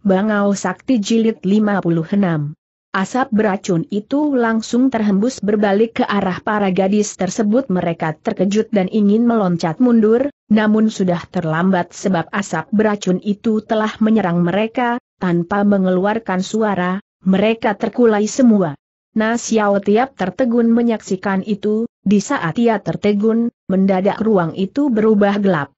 Bangau Sakti Jilid 56. Asap beracun itu langsung terhembus berbalik ke arah para gadis tersebut mereka terkejut dan ingin meloncat mundur, namun sudah terlambat sebab asap beracun itu telah menyerang mereka, tanpa mengeluarkan suara, mereka terkulai semua. Nah Xiao tiap tertegun menyaksikan itu, di saat ia tertegun, mendadak ruang itu berubah gelap.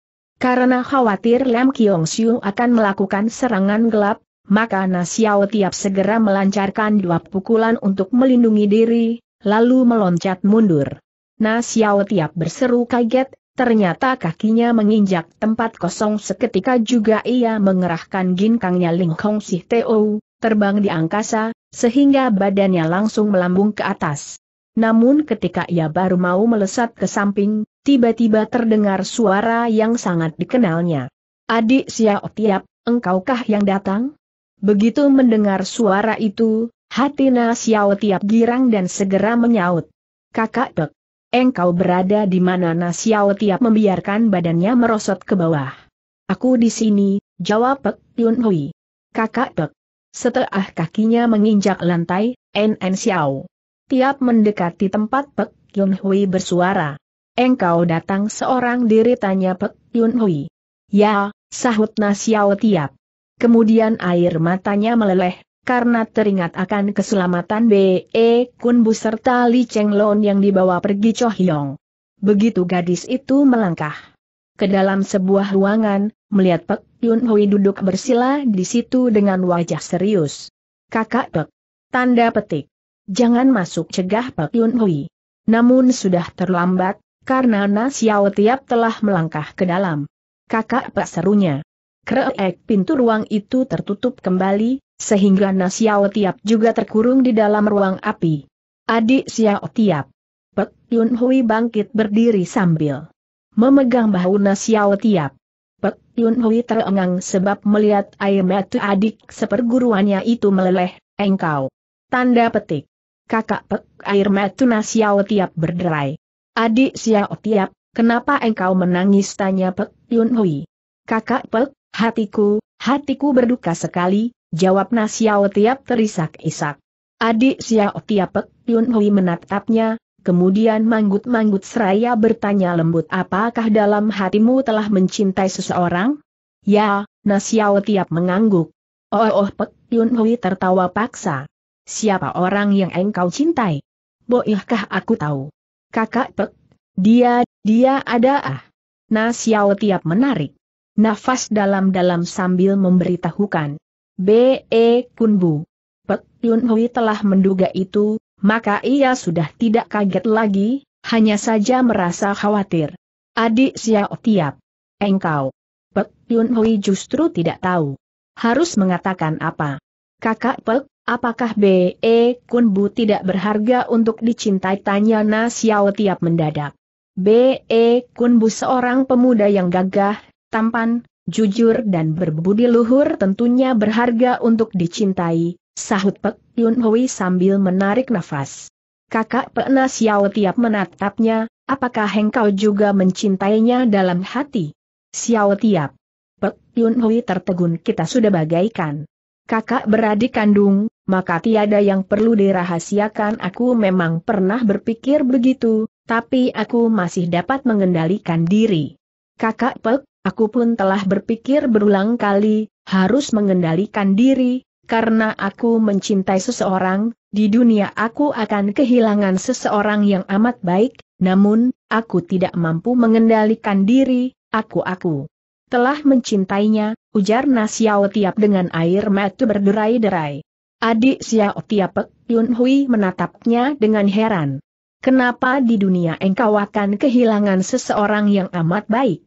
Karena khawatir Lam Kiong Siu akan melakukan serangan gelap, maka Nasiao Tiap segera melancarkan dua pukulan untuk melindungi diri, lalu meloncat mundur. Nasiao Tiap berseru kaget, ternyata kakinya menginjak tempat kosong seketika juga ia mengerahkan ginkangnya Ling Kong Si Teo, terbang di angkasa, sehingga badannya langsung melambung ke atas. Namun ketika ia baru mau melesat ke samping, tiba-tiba terdengar suara yang sangat dikenalnya. Adik Xiao Tiap, engkaukah yang datang? Begitu mendengar suara itu, hati Na Xiao Tiap girang dan segera menyaut. Kakak Dek, engkau berada di mana Na Xiao Tiap membiarkan badannya merosot ke bawah. Aku di sini, jawab Pek Yun Hui. Kakak Dek. Setelah kakinya menginjak lantai, NN Xiao tiap mendekati tempat Pek Yun Hui bersuara. Engkau datang seorang diri tanya Pek Yun Hui. Ya, sahut Nasiao tiap. Kemudian air matanya meleleh, karena teringat akan keselamatan B.E. E Kunbu serta Li Cheng Lon yang dibawa pergi Cho Hyong. Begitu gadis itu melangkah ke dalam sebuah ruangan, melihat Pek Yun Hui duduk bersila di situ dengan wajah serius. Kakak Pek. Tanda petik jangan masuk cegah Pak Yun Hui. Namun sudah terlambat, karena Xiao Tiap telah melangkah ke dalam. Kakak Pak serunya. Kreek pintu ruang itu tertutup kembali, sehingga Xiao Tiap juga terkurung di dalam ruang api. Adik Xiao Tiap. Pek Yun Hui bangkit berdiri sambil memegang bahu Xiao Tiap. Pek Yun Hui terengang sebab melihat air mata adik seperguruannya itu meleleh, engkau. Tanda petik kakak Pek, air matuna Xiao Tiap berderai. Adik Xiao Tiap, kenapa engkau menangis tanya Pek Yun Hui. Kakak Pek, hatiku, hatiku berduka sekali, jawab Xiao Tiap terisak-isak. Adik Xiao Tiap Pek Yun Hui menatapnya, kemudian manggut-manggut seraya bertanya lembut apakah dalam hatimu telah mencintai seseorang? Ya, Xiao Tiap mengangguk. Oh oh Pek Yun Hui tertawa paksa. Siapa orang yang engkau cintai? Boihkah aku tahu? Kakak Pek, dia, dia ada ah. Nah Xiao tiap menarik. Nafas dalam-dalam sambil memberitahukan. B.E. Kunbu. Pek Yun Hui telah menduga itu, maka ia sudah tidak kaget lagi, hanya saja merasa khawatir. Adik Xiao tiap. Engkau. Pek Yun Hui justru tidak tahu. Harus mengatakan apa. Kakak Pek, Apakah B.E. Bu tidak berharga untuk dicintai? Tanya Na Xiao tiap mendadak. B.E. Bu seorang pemuda yang gagah, tampan, jujur dan berbudi luhur tentunya berharga untuk dicintai, sahut Pek Yun Hui sambil menarik nafas. Kakak Pek Na Xiao tiap menatapnya, apakah engkau juga mencintainya dalam hati? Xiao tiap. Pek Yun Hui tertegun kita sudah bagaikan kakak beradik kandung, maka tiada yang perlu dirahasiakan aku memang pernah berpikir begitu, tapi aku masih dapat mengendalikan diri. Kakak Pek, aku pun telah berpikir berulang kali, harus mengendalikan diri, karena aku mencintai seseorang, di dunia aku akan kehilangan seseorang yang amat baik, namun, aku tidak mampu mengendalikan diri, aku-aku. Telah mencintainya, ujar Nasiao tiap dengan air mata berderai-derai. Adik Xiao Tiapek Yun Hui menatapnya dengan heran. Kenapa di dunia engkau akan kehilangan seseorang yang amat baik?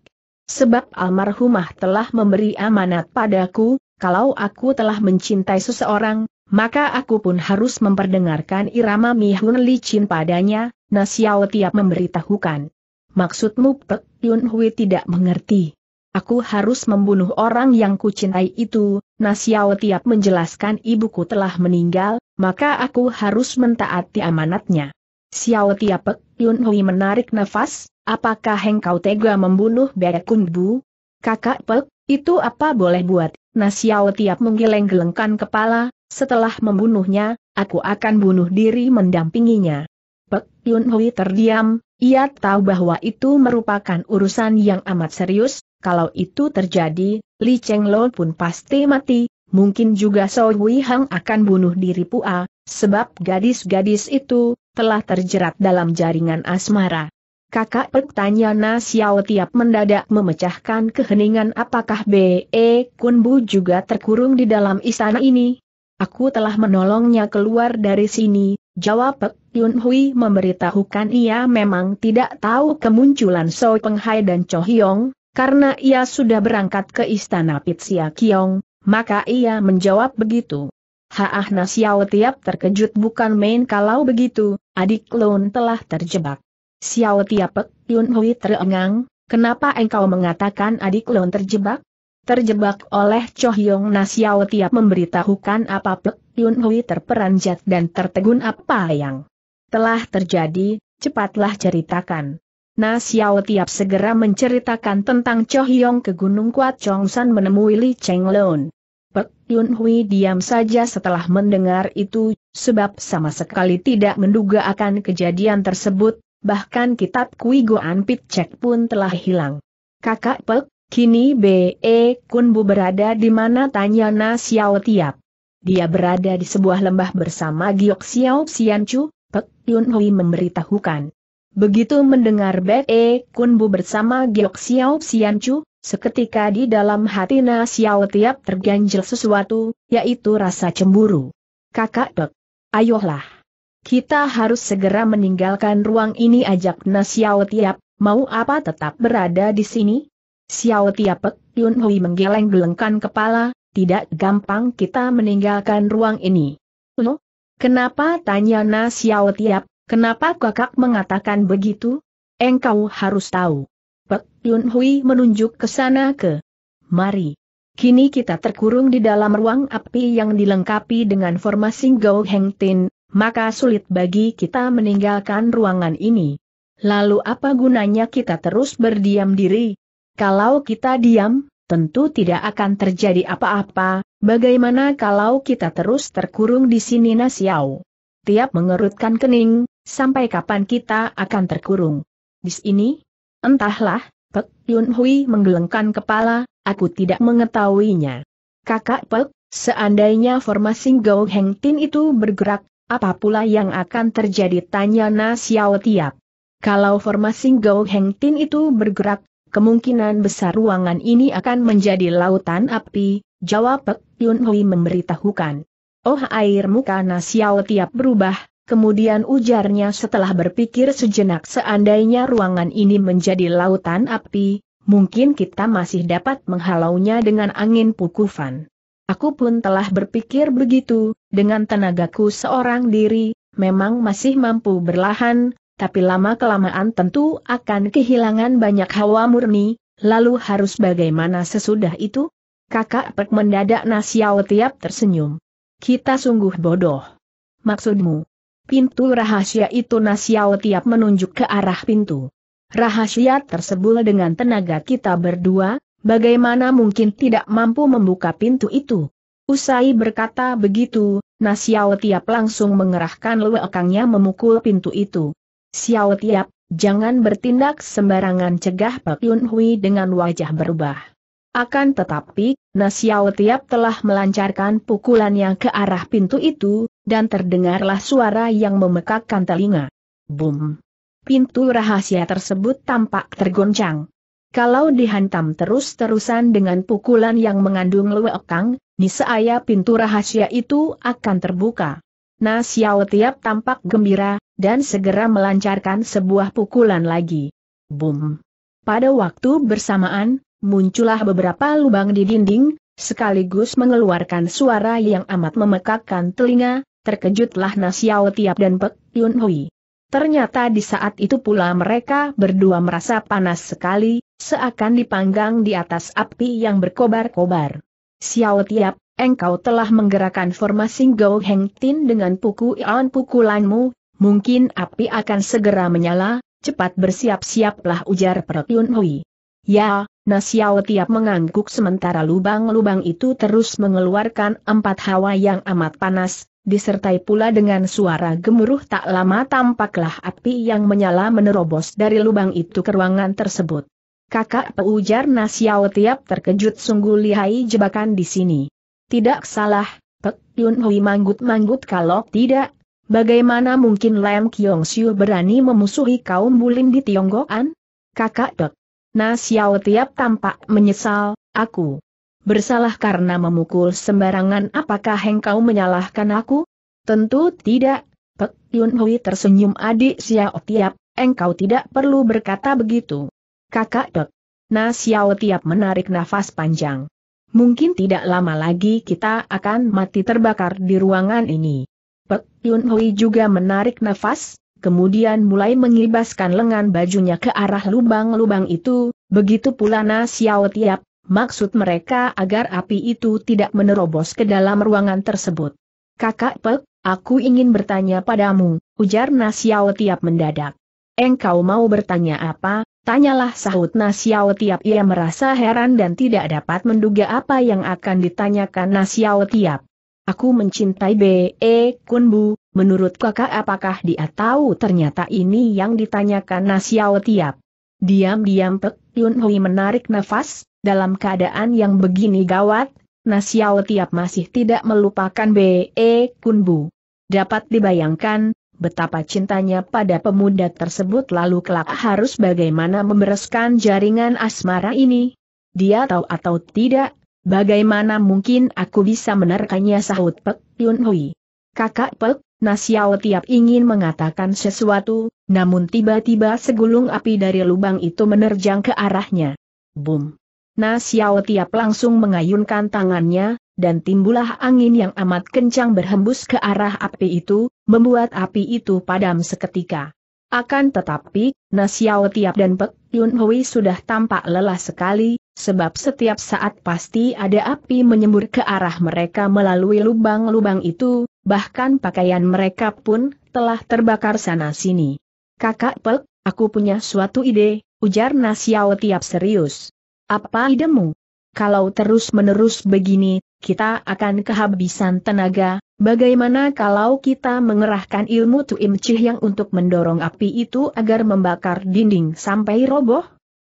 Sebab almarhumah telah memberi amanat padaku, kalau aku telah mencintai seseorang, maka aku pun harus memperdengarkan irama Mi Mihun licin padanya, Nasiao Tiap memberitahukan. Maksudmu Pek Yun Hui tidak mengerti. Aku harus membunuh orang yang kucintai itu, Nasiao tiap menjelaskan ibuku telah meninggal, maka aku harus mentaati amanatnya. Xiao Tiapek Yun Hui menarik nafas, apakah engkau tega membunuh Kun Bu? Kakak Pek, itu apa boleh buat? Nasiao Tiap menggeleng-gelengkan kepala, setelah membunuhnya, aku akan bunuh diri mendampinginya. Pek Yun Hui terdiam, ia tahu bahwa itu merupakan urusan yang amat serius, kalau itu terjadi, Li Cheng Lo pun pasti mati, mungkin juga Soe Wei Hang akan bunuh diri pula, sebab gadis-gadis itu telah terjerat dalam jaringan asmara. Kakak bertanya Na Xiao tiap mendadak memecahkan keheningan apakah B.E. Kun Bu juga terkurung di dalam istana ini, Aku telah menolongnya keluar dari sini, jawab Pek Yun Hui memberitahukan ia memang tidak tahu kemunculan So Peng Hai dan Cho Hyong, karena ia sudah berangkat ke istana Pitsia Kiong, maka ia menjawab begitu. Haah Nasiao Tiap terkejut bukan main kalau begitu, adik klon telah terjebak. Xiao Tiap Pek Yun Hui terengang, kenapa engkau mengatakan adik klon terjebak? terjebak oleh Cho Hyong Nasiao tiap memberitahukan apa Pek Yun Hui terperanjat dan tertegun apa yang telah terjadi, cepatlah ceritakan. Nasiao tiap segera menceritakan tentang Cho Hyong ke Gunung Kuat Chong San menemui Li Cheng Lun. Pek Yun Hui diam saja setelah mendengar itu, sebab sama sekali tidak menduga akan kejadian tersebut, bahkan kitab Kui Goan Pit Cek pun telah hilang. Kakak Pek Kini B.E. Kunbu berada di mana tanya Na Xiao Tiap. Dia berada di sebuah lembah bersama Giok Xiao Xianchu, Pek Yun Hui memberitahukan. Begitu mendengar B.E. Kunbu bersama Giok Xiao Xianchu, seketika di dalam hati Na Xiao Tiap terganjel sesuatu, yaitu rasa cemburu. Kakak Dok, ayolah. Kita harus segera meninggalkan ruang ini ajak Na Xiao Tiap, mau apa tetap berada di sini? Xiao Tiapek, Yun Hui menggeleng-gelengkan kepala, tidak gampang kita meninggalkan ruang ini. Lo? Kenapa tanya Na Xiao Tiap, kenapa kakak mengatakan begitu? Engkau harus tahu. Pek Yun Hui menunjuk ke sana ke. Mari. Kini kita terkurung di dalam ruang api yang dilengkapi dengan formasi Gao Heng Tin, maka sulit bagi kita meninggalkan ruangan ini. Lalu apa gunanya kita terus berdiam diri? Kalau kita diam, tentu tidak akan terjadi apa-apa, bagaimana kalau kita terus terkurung di sini Nasiau? Tiap mengerutkan kening, sampai kapan kita akan terkurung? Di sini? Entahlah, Pek Yun Hui menggelengkan kepala, aku tidak mengetahuinya. Kakak Pek, seandainya formasi Gao Heng Tin itu bergerak, apa pula yang akan terjadi tanya Nasiau tiap? Kalau formasi Gao Heng Tin itu bergerak, kemungkinan besar ruangan ini akan menjadi lautan api, jawab Pek Yun Hui memberitahukan. Oh air muka Nasiao tiap berubah, kemudian ujarnya setelah berpikir sejenak seandainya ruangan ini menjadi lautan api, mungkin kita masih dapat menghalaunya dengan angin pukufan. Aku pun telah berpikir begitu, dengan tenagaku seorang diri, memang masih mampu berlahan, tapi lama-kelamaan tentu akan kehilangan banyak hawa murni, lalu harus bagaimana sesudah itu? Kakak Pek mendadak Nasiao tiap tersenyum. Kita sungguh bodoh. Maksudmu? Pintu rahasia itu Nasiao tiap menunjuk ke arah pintu. Rahasia tersebut dengan tenaga kita berdua, bagaimana mungkin tidak mampu membuka pintu itu? Usai berkata begitu, Nasiao tiap langsung mengerahkan lewekangnya memukul pintu itu. Xiao Tiap, jangan bertindak sembarangan cegah Pak Yun Hui dengan wajah berubah. Akan tetapi, Xiao Tiap telah melancarkan pukulannya ke arah pintu itu, dan terdengarlah suara yang memekakkan telinga. Boom! Pintu rahasia tersebut tampak tergoncang. Kalau dihantam terus-terusan dengan pukulan yang mengandung lewekang, niscaya pintu rahasia itu akan terbuka. Xiao Tiap tampak gembira, dan segera melancarkan sebuah pukulan lagi. Boom! Pada waktu bersamaan, muncullah beberapa lubang di dinding, sekaligus mengeluarkan suara yang amat memekakkan telinga, terkejutlah Xiao Tiap dan Pek Yun Hui. Ternyata di saat itu pula mereka berdua merasa panas sekali, seakan dipanggang di atas api yang berkobar-kobar. Xiao Tiap, engkau telah menggerakkan formasi Go Heng Tin dengan pukulan pukulanmu, mungkin api akan segera menyala, cepat bersiap-siaplah ujar Yun Hui. Ya, Nasiao tiap mengangguk sementara lubang-lubang itu terus mengeluarkan empat hawa yang amat panas, disertai pula dengan suara gemuruh tak lama tampaklah api yang menyala menerobos dari lubang itu ke ruangan tersebut. Kakak peujar Nasiao tiap terkejut sungguh lihai jebakan di sini. Tidak salah, Pek Yun Hui manggut-manggut kalau tidak, bagaimana mungkin Lam Kiong Siu berani memusuhi kaum bulin di Tionggoan? Kakak Pek. Nah Xiao Tiap tampak menyesal, aku bersalah karena memukul sembarangan apakah engkau menyalahkan aku? Tentu tidak, Pek Yun Hui tersenyum adik Xiao Tiap, engkau tidak perlu berkata begitu. Kakak Pek. Nah Xiao Tiap menarik nafas panjang. Mungkin tidak lama lagi kita akan mati terbakar di ruangan ini. Pek Yun Hui juga menarik nafas, kemudian mulai mengibaskan lengan bajunya ke arah lubang-lubang itu, begitu pula Na Xiao Tiap, maksud mereka agar api itu tidak menerobos ke dalam ruangan tersebut. Kakak Pek, aku ingin bertanya padamu, ujar Na Xiao Tiap mendadak. Engkau mau bertanya apa, Tanyalah sahut Nasiao Tiap ia merasa heran dan tidak dapat menduga apa yang akan ditanyakan Nasiao Tiap. Aku mencintai B.E. Kunbu, menurut kakak apakah dia tahu ternyata ini yang ditanyakan Nasiao Tiap. Diam-diam Pek Yun Hui menarik nafas, dalam keadaan yang begini gawat, Nasiao Tiap masih tidak melupakan B.E. Kunbu. Dapat dibayangkan, betapa cintanya pada pemuda tersebut lalu kelak harus bagaimana membereskan jaringan asmara ini. Dia tahu atau tidak, bagaimana mungkin aku bisa menerkanya sahut Pek Yun Hui. Kakak Pek, Nasiao tiap ingin mengatakan sesuatu, namun tiba-tiba segulung api dari lubang itu menerjang ke arahnya. Bum! Nasiao tiap langsung mengayunkan tangannya, dan timbullah angin yang amat kencang berhembus ke arah api itu, membuat api itu padam seketika. Akan tetapi, Nasiao Tiap dan Pek Yun Hui sudah tampak lelah sekali, sebab setiap saat pasti ada api menyembur ke arah mereka melalui lubang-lubang itu, bahkan pakaian mereka pun telah terbakar sana-sini. Kakak Pek, aku punya suatu ide, ujar Nasiao Tiap serius. Apa idemu? Kalau terus-menerus begini, kita akan kehabisan tenaga, bagaimana kalau kita mengerahkan ilmu Tuim Cih yang untuk mendorong api itu agar membakar dinding sampai roboh?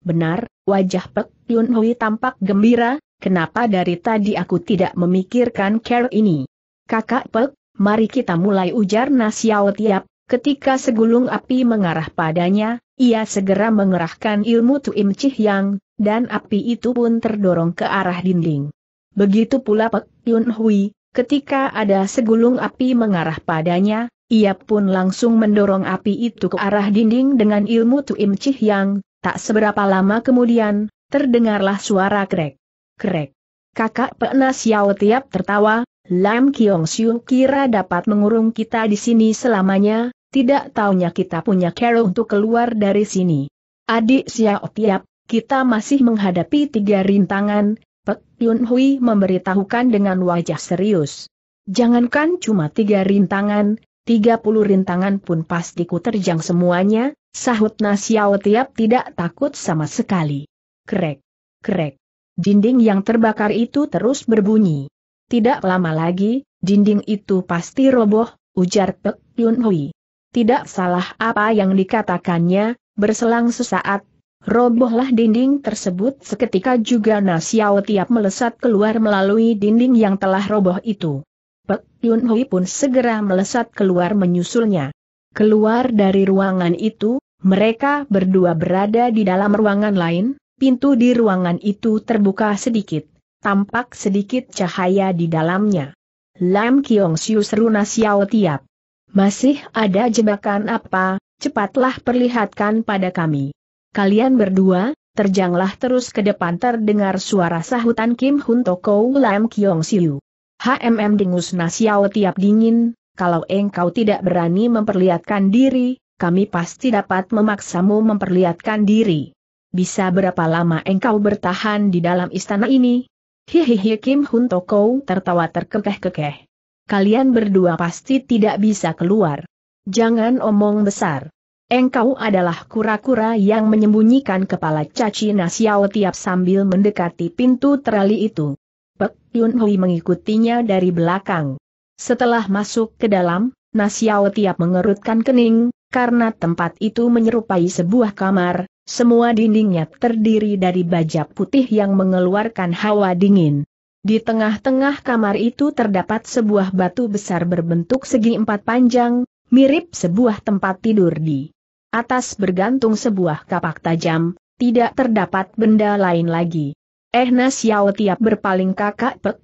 Benar, wajah Pek Yun Hui tampak gembira, kenapa dari tadi aku tidak memikirkan care ini? Kakak Pek, mari kita mulai ujar Nasiao Tiap, ketika segulung api mengarah padanya, ia segera mengerahkan ilmu Tuim Cih yang, dan api itu pun terdorong ke arah dinding. Begitu pula Pek Yun Hui, ketika ada segulung api mengarah padanya, ia pun langsung mendorong api itu ke arah dinding dengan ilmu Tuim Cih Yang, tak seberapa lama kemudian, terdengarlah suara krek. Krek. Kakak Penas Xiao tiap tertawa, Lam Kiong Siu kira dapat mengurung kita di sini selamanya, tidak taunya kita punya cara untuk keluar dari sini. Adik Xiao tiap, kita masih menghadapi tiga rintangan, Pek Yun Hui memberitahukan dengan wajah serius. Jangankan cuma tiga rintangan, tiga puluh rintangan pun pasti ku terjang semuanya, sahut Nasiao tiap tidak takut sama sekali. Krek, krek. Dinding yang terbakar itu terus berbunyi. Tidak lama lagi, dinding itu pasti roboh, ujar Pek Yun Hui. Tidak salah apa yang dikatakannya, berselang sesaat, Robohlah dinding tersebut seketika juga Nasiao tiap melesat keluar melalui dinding yang telah roboh itu. Pek Yun Hui pun segera melesat keluar menyusulnya. Keluar dari ruangan itu, mereka berdua berada di dalam ruangan lain, pintu di ruangan itu terbuka sedikit, tampak sedikit cahaya di dalamnya. Lam Kiong Siu seru Nasiao tiap. Masih ada jebakan apa, cepatlah perlihatkan pada kami. Kalian berdua, terjanglah terus ke depan terdengar suara sahutan Kim Hun Toko Lam Kiong Siu. HMM dengus nasiao tiap dingin, kalau engkau tidak berani memperlihatkan diri, kami pasti dapat memaksamu memperlihatkan diri. Bisa berapa lama engkau bertahan di dalam istana ini? Hihihi Kim Hun Toko tertawa terkekeh-kekeh. Kalian berdua pasti tidak bisa keluar. Jangan omong besar. Engkau adalah kura-kura yang menyembunyikan kepala caci nasiao tiap sambil mendekati pintu terali itu. Pek Yun Hui mengikutinya dari belakang. Setelah masuk ke dalam, nasiao tiap mengerutkan kening, karena tempat itu menyerupai sebuah kamar, semua dindingnya terdiri dari baja putih yang mengeluarkan hawa dingin. Di tengah-tengah kamar itu terdapat sebuah batu besar berbentuk segi empat panjang, mirip sebuah tempat tidur di Atas bergantung sebuah kapak tajam, tidak terdapat benda lain lagi. Eh Xiao tiap berpaling kakak Pek,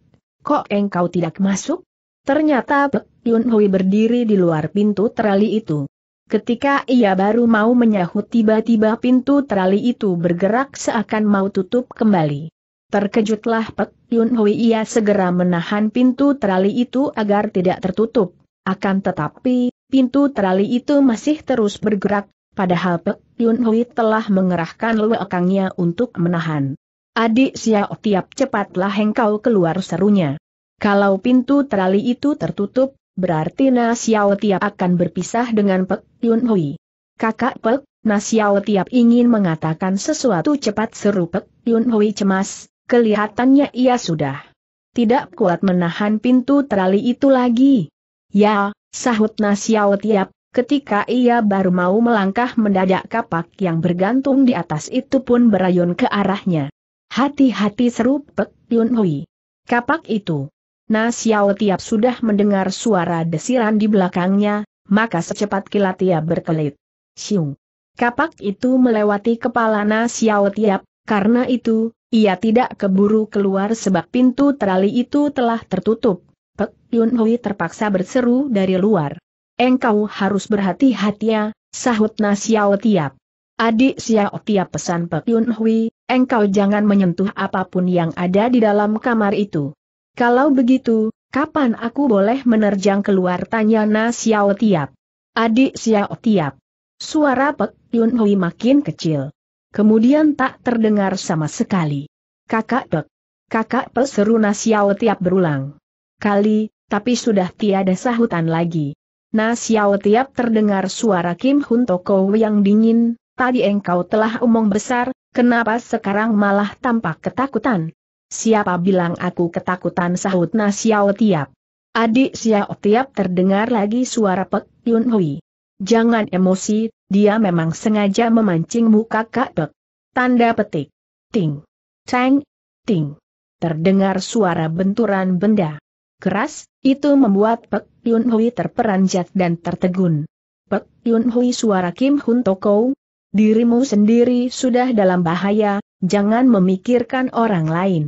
kok engkau tidak masuk? Ternyata Pek Yun Hui berdiri di luar pintu terali itu. Ketika ia baru mau menyahut tiba-tiba pintu terali itu bergerak seakan mau tutup kembali. Terkejutlah Pek Yun Hui ia segera menahan pintu terali itu agar tidak tertutup. Akan tetapi, Pintu terali itu masih terus bergerak, padahal Pek Yun Hui telah mengerahkan lewakangnya untuk menahan. Adik Xiao Tiap cepatlah engkau keluar serunya. Kalau pintu terali itu tertutup, berarti Na Xiao Tiap akan berpisah dengan Pek Yun Hui. Kakak Pek, Na Xiao Tiap ingin mengatakan sesuatu cepat seru Pek Yun Hui cemas, kelihatannya ia sudah tidak kuat menahan pintu terali itu lagi. Ya, Sahut Nasiao Tiap, ketika ia baru mau melangkah mendadak kapak yang bergantung di atas itu pun berayun ke arahnya. Hati-hati seru Pek Yun Hui. Kapak itu. Nasiao Tiap sudah mendengar suara desiran di belakangnya, maka secepat kilat ia berkelit. Siung. Kapak itu melewati kepala Nasiao Tiap, karena itu, ia tidak keburu keluar sebab pintu terali itu telah tertutup Pek Yun Hui terpaksa berseru dari luar. Engkau harus berhati-hati ya, sahut Na Xiao Tiap. Adik Xiao Tiap pesan Pek Yun Hui, engkau jangan menyentuh apapun yang ada di dalam kamar itu. Kalau begitu, kapan aku boleh menerjang keluar tanya Na Xiao Tiap. Adik Xiao Tiap. Suara Pek Yun Hui makin kecil. Kemudian tak terdengar sama sekali. Kakak Pek. Kakak Pek seru Na Xiao Tiap berulang kali, tapi sudah tiada sahutan lagi. Nah Xiao tiap terdengar suara Kim Hun Toko yang dingin, tadi engkau telah omong besar, kenapa sekarang malah tampak ketakutan? Siapa bilang aku ketakutan sahut Nah Xiao tiap? Adik Xiao tiap terdengar lagi suara Pek Yun Hui. Jangan emosi, dia memang sengaja memancingmu kakak Pek. Tanda petik. Ting. Tang. Ting. Terdengar suara benturan benda keras, itu membuat Pek Yun Hui terperanjat dan tertegun. Pek Yun Hui suara Kim Hun Toko, dirimu sendiri sudah dalam bahaya, jangan memikirkan orang lain.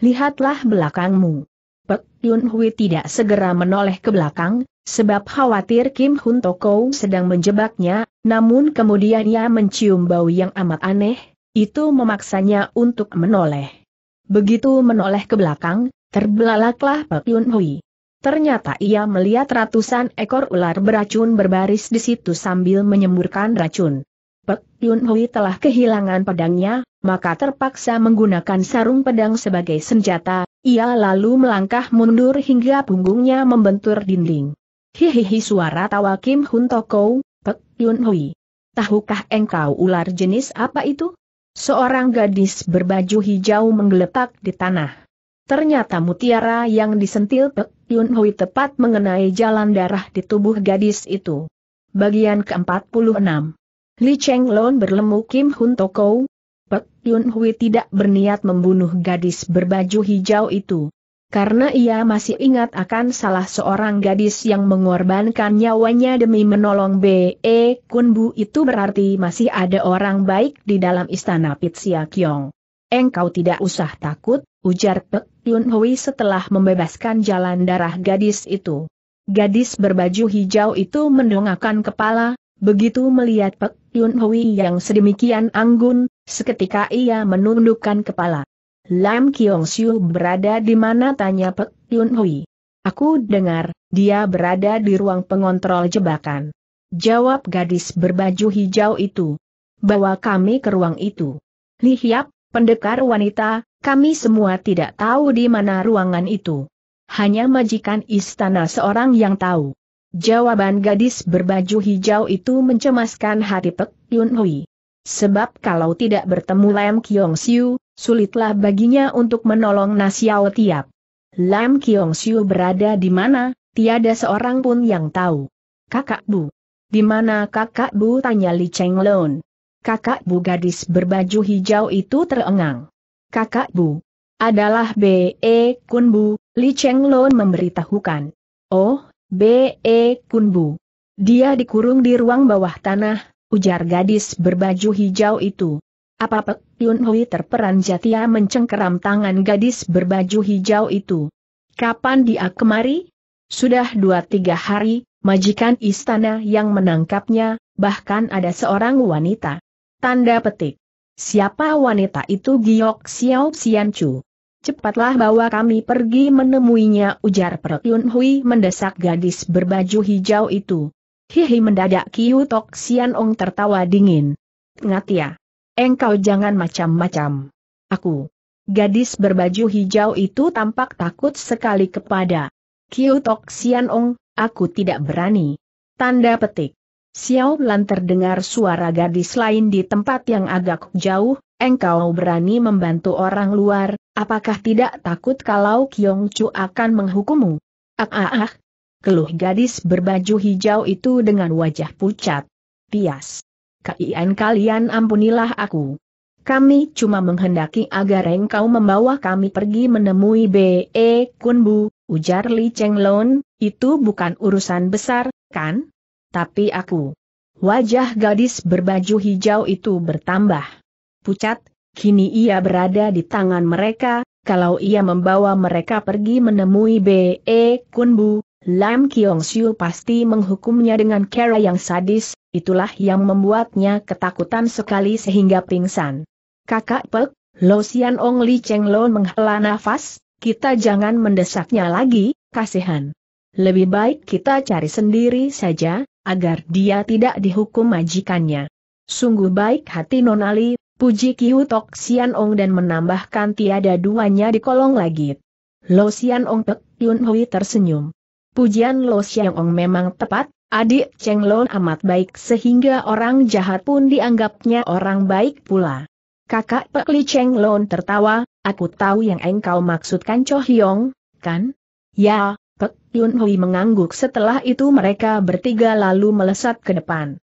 Lihatlah belakangmu. Pek Yun Hui tidak segera menoleh ke belakang, sebab khawatir Kim Hun Toko sedang menjebaknya, namun kemudian ia mencium bau yang amat aneh, itu memaksanya untuk menoleh. Begitu menoleh ke belakang, Terbelalaklah Pak Yun Hui. Ternyata ia melihat ratusan ekor ular beracun berbaris di situ sambil menyemburkan racun. Pek Yun Hui telah kehilangan pedangnya, maka terpaksa menggunakan sarung pedang sebagai senjata, ia lalu melangkah mundur hingga punggungnya membentur dinding. Hihihi suara tawa Kim Hun Toko, Pek Yun Hui. Tahukah engkau ular jenis apa itu? Seorang gadis berbaju hijau menggeletak di tanah. Ternyata mutiara yang disentil Pek Yun Hui tepat mengenai jalan darah di tubuh gadis itu. Bagian ke-46 Li Cheng Lon berlemu Kim Hun Toko, Pek Yun Hui tidak berniat membunuh gadis berbaju hijau itu. Karena ia masih ingat akan salah seorang gadis yang mengorbankan nyawanya demi menolong B.E. E Kun Bu itu berarti masih ada orang baik di dalam istana Pitsia Kyong. Engkau tidak usah takut, ujar Pek Yun Hui setelah membebaskan jalan darah gadis itu. Gadis berbaju hijau itu mendongakkan kepala, begitu melihat Pek Yun Hui yang sedemikian anggun, seketika ia menundukkan kepala. Lam Kiong Siu berada di mana tanya Pek Yun Hui. Aku dengar, dia berada di ruang pengontrol jebakan. Jawab gadis berbaju hijau itu. Bawa kami ke ruang itu. Hiap, pendekar wanita, kami semua tidak tahu di mana ruangan itu. Hanya majikan istana seorang yang tahu. Jawaban gadis berbaju hijau itu mencemaskan hati Pek Yun Hui. Sebab kalau tidak bertemu Lam Kiong Siu, sulitlah baginya untuk menolong Nasiao Tiap. Lam Kiong Siu berada di mana, tiada seorang pun yang tahu. Kakak Bu. Di mana kakak Bu tanya Li Cheng Lon. Kakak Bu gadis berbaju hijau itu terengang kakak Bu. Adalah B.E. Kun Bu, Li Cheng Lon memberitahukan. Oh, B.E. Kun Bu. Dia dikurung di ruang bawah tanah, ujar gadis berbaju hijau itu. Apa Pek Yun Hui terperanjat ia mencengkeram tangan gadis berbaju hijau itu. Kapan dia kemari? Sudah dua tiga hari, majikan istana yang menangkapnya, bahkan ada seorang wanita. Tanda petik. Siapa wanita itu Giok Xiao Xianchu? Cepatlah bawa kami pergi menemuinya ujar Perk Yun Hui mendesak gadis berbaju hijau itu. Hihi mendadak Kiu Tok Xian Ong tertawa dingin. Ngatia. Ya, engkau jangan macam-macam. Aku. Gadis berbaju hijau itu tampak takut sekali kepada. Kiu Tok Xian Ong, aku tidak berani. Tanda petik. Xiao Lan terdengar suara gadis lain di tempat yang agak jauh, engkau berani membantu orang luar, apakah tidak takut kalau Kiong Chu akan menghukummu? Ah ah ah, keluh gadis berbaju hijau itu dengan wajah pucat. Pias. Kian kalian ampunilah aku. Kami cuma menghendaki agar engkau membawa kami pergi menemui B.E. Kunbu, ujar Li Chenglong. itu bukan urusan besar, kan? tapi aku. Wajah gadis berbaju hijau itu bertambah. Pucat, kini ia berada di tangan mereka, kalau ia membawa mereka pergi menemui B.E. Kunbu, Lam Kiong Siu pasti menghukumnya dengan cara yang sadis, itulah yang membuatnya ketakutan sekali sehingga pingsan. Kakak Pek, Lo Sian Ong Li Cheng Lo menghela nafas, kita jangan mendesaknya lagi, kasihan. Lebih baik kita cari sendiri saja, agar dia tidak dihukum majikannya. Sungguh baik hati Nonali, puji Kiu Tok Sian Ong dan menambahkan tiada duanya di kolong lagi. Lo Sian Ong Tek Yun Hui tersenyum. Pujian Lo Sian Ong memang tepat, adik Cheng Lon amat baik sehingga orang jahat pun dianggapnya orang baik pula. Kakak Pek Li Cheng Lon tertawa, aku tahu yang engkau maksudkan Cho Hyong, kan? Ya, Pek Yun Hui mengangguk setelah itu mereka bertiga lalu melesat ke depan.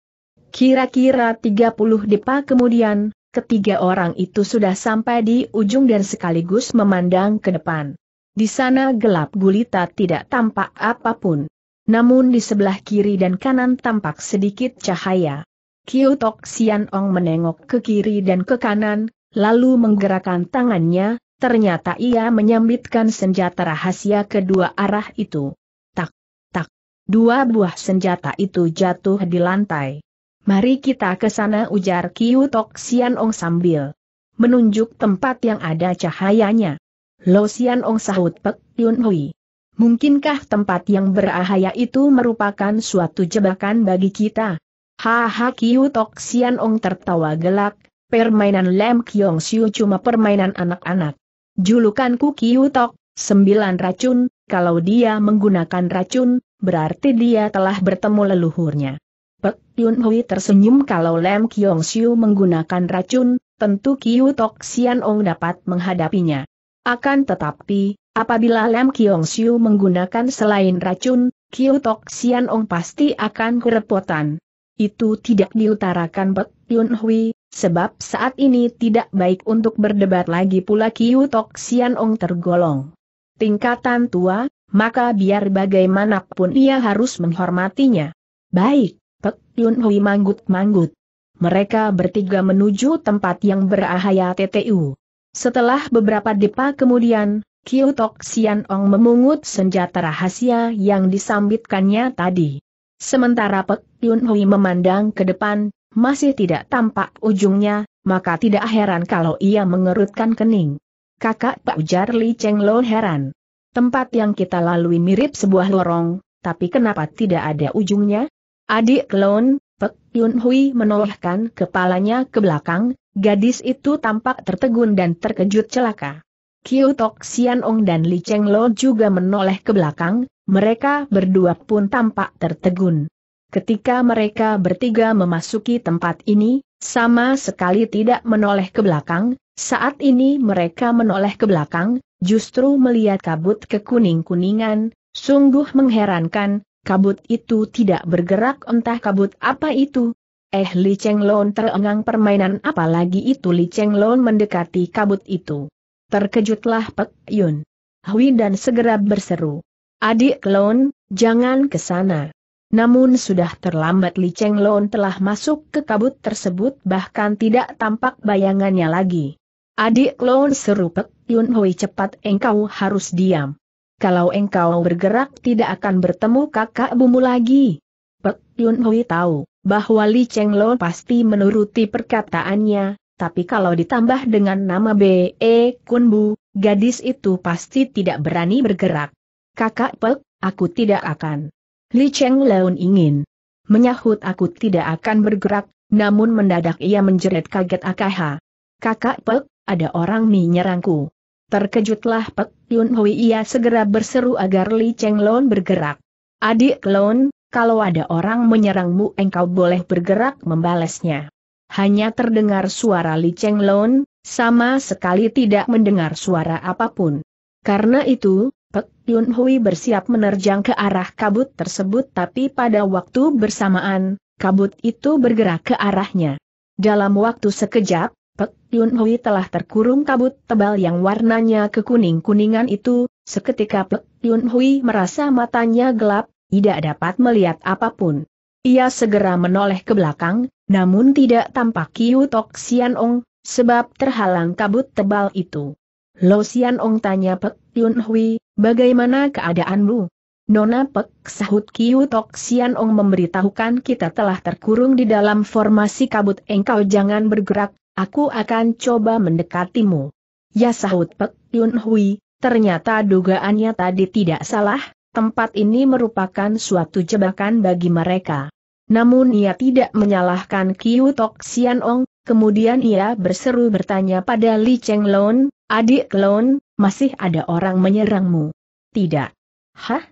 Kira-kira 30 depa kemudian, ketiga orang itu sudah sampai di ujung dan sekaligus memandang ke depan. Di sana gelap gulita tidak tampak apapun. Namun di sebelah kiri dan kanan tampak sedikit cahaya. Kiu Tok Sian Ong menengok ke kiri dan ke kanan, lalu menggerakkan tangannya, Ternyata ia menyambitkan senjata rahasia kedua arah itu. Tak, tak, dua buah senjata itu jatuh di lantai. Mari kita ke sana ujar Kiu Tok Sian Ong sambil menunjuk tempat yang ada cahayanya. Lo Sian Ong sahut Pek Yun Hui. Mungkinkah tempat yang berahaya itu merupakan suatu jebakan bagi kita? Haha Kiu Tok Sian Ong tertawa gelak, permainan Lem Kiong Siu cuma permainan anak-anak. Julukan Kukiu Tok, sembilan racun, kalau dia menggunakan racun, berarti dia telah bertemu leluhurnya. Pek Yun Hui tersenyum kalau Lem Kiong Siu menggunakan racun, tentu Kiu Tok Sian Ong dapat menghadapinya. Akan tetapi, apabila Lem Kiong Siu menggunakan selain racun, Kiu Tok Sian Ong pasti akan kerepotan. Itu tidak diutarakan Pek Yun Hui, Sebab saat ini tidak baik untuk berdebat lagi pula Kiu Tok Sian Ong tergolong tingkatan tua, maka biar bagaimanapun ia harus menghormatinya. Baik, Pek Yun Hui manggut-manggut. Mereka bertiga menuju tempat yang berahaya TTU. Setelah beberapa depa kemudian, Kiu Tok Sian Ong memungut senjata rahasia yang disambitkannya tadi. Sementara Pek Yun Hui memandang ke depan, masih tidak tampak ujungnya, maka tidak heran kalau ia mengerutkan kening. Kakak Pak Ujar Li Cheng Lo heran. Tempat yang kita lalui mirip sebuah lorong, tapi kenapa tidak ada ujungnya? Adik klon, Pek Yun Hui menolehkan kepalanya ke belakang, gadis itu tampak tertegun dan terkejut celaka. Kiu Tok Sian Ong dan Li Cheng Lo juga menoleh ke belakang, mereka berdua pun tampak tertegun. Ketika mereka bertiga memasuki tempat ini, sama sekali tidak menoleh ke belakang, saat ini mereka menoleh ke belakang, justru melihat kabut kekuning-kuningan, sungguh mengherankan, kabut itu tidak bergerak entah kabut apa itu. Eh Li Cheng Lon terengang permainan apalagi itu Li Cheng Lon mendekati kabut itu. Terkejutlah Pek Yun. Hui dan segera berseru. Adik Lon, jangan ke sana. Namun sudah terlambat Li Cheng Lon telah masuk ke kabut tersebut bahkan tidak tampak bayangannya lagi. Adik Lon serupek, Yun Hui cepat engkau harus diam. Kalau engkau bergerak tidak akan bertemu kakak bumu lagi. Pek Yun Hui tahu bahwa Li Cheng Lon pasti menuruti perkataannya, tapi kalau ditambah dengan nama B.E. E Kunbu, gadis itu pasti tidak berani bergerak. Kakak Pek, aku tidak akan. Li Cheng Leun ingin menyahut aku tidak akan bergerak, namun mendadak ia menjerit kaget AKH. Kakak Pek, ada orang menyerangku. Terkejutlah Pek Yun Hui ia segera berseru agar Li Cheng Lon bergerak. Adik Lon, kalau ada orang menyerangmu engkau boleh bergerak membalasnya. Hanya terdengar suara Li Cheng Lon, sama sekali tidak mendengar suara apapun. Karena itu, Pek Yun Hui bersiap menerjang ke arah kabut tersebut tapi pada waktu bersamaan, kabut itu bergerak ke arahnya. Dalam waktu sekejap, Pek Yun Hui telah terkurung kabut tebal yang warnanya kekuning-kuningan itu, seketika Pek Yun Hui merasa matanya gelap, tidak dapat melihat apapun. Ia segera menoleh ke belakang, namun tidak tampak Kiu Tok Sian Ong, sebab terhalang kabut tebal itu. Lo Sian Ong tanya Pek Yun Hui, Bagaimana keadaanmu? Nona Pek sahut Kiu Tok Sian Ong memberitahukan kita telah terkurung di dalam formasi kabut engkau jangan bergerak, aku akan coba mendekatimu. Ya sahut Pek Yun Hui, ternyata dugaannya tadi tidak salah, tempat ini merupakan suatu jebakan bagi mereka. Namun ia tidak menyalahkan Kiu Tok Sian Ong, kemudian ia berseru bertanya pada Li Cheng Lon, adik Lon, masih ada orang menyerangmu? Tidak. Hah?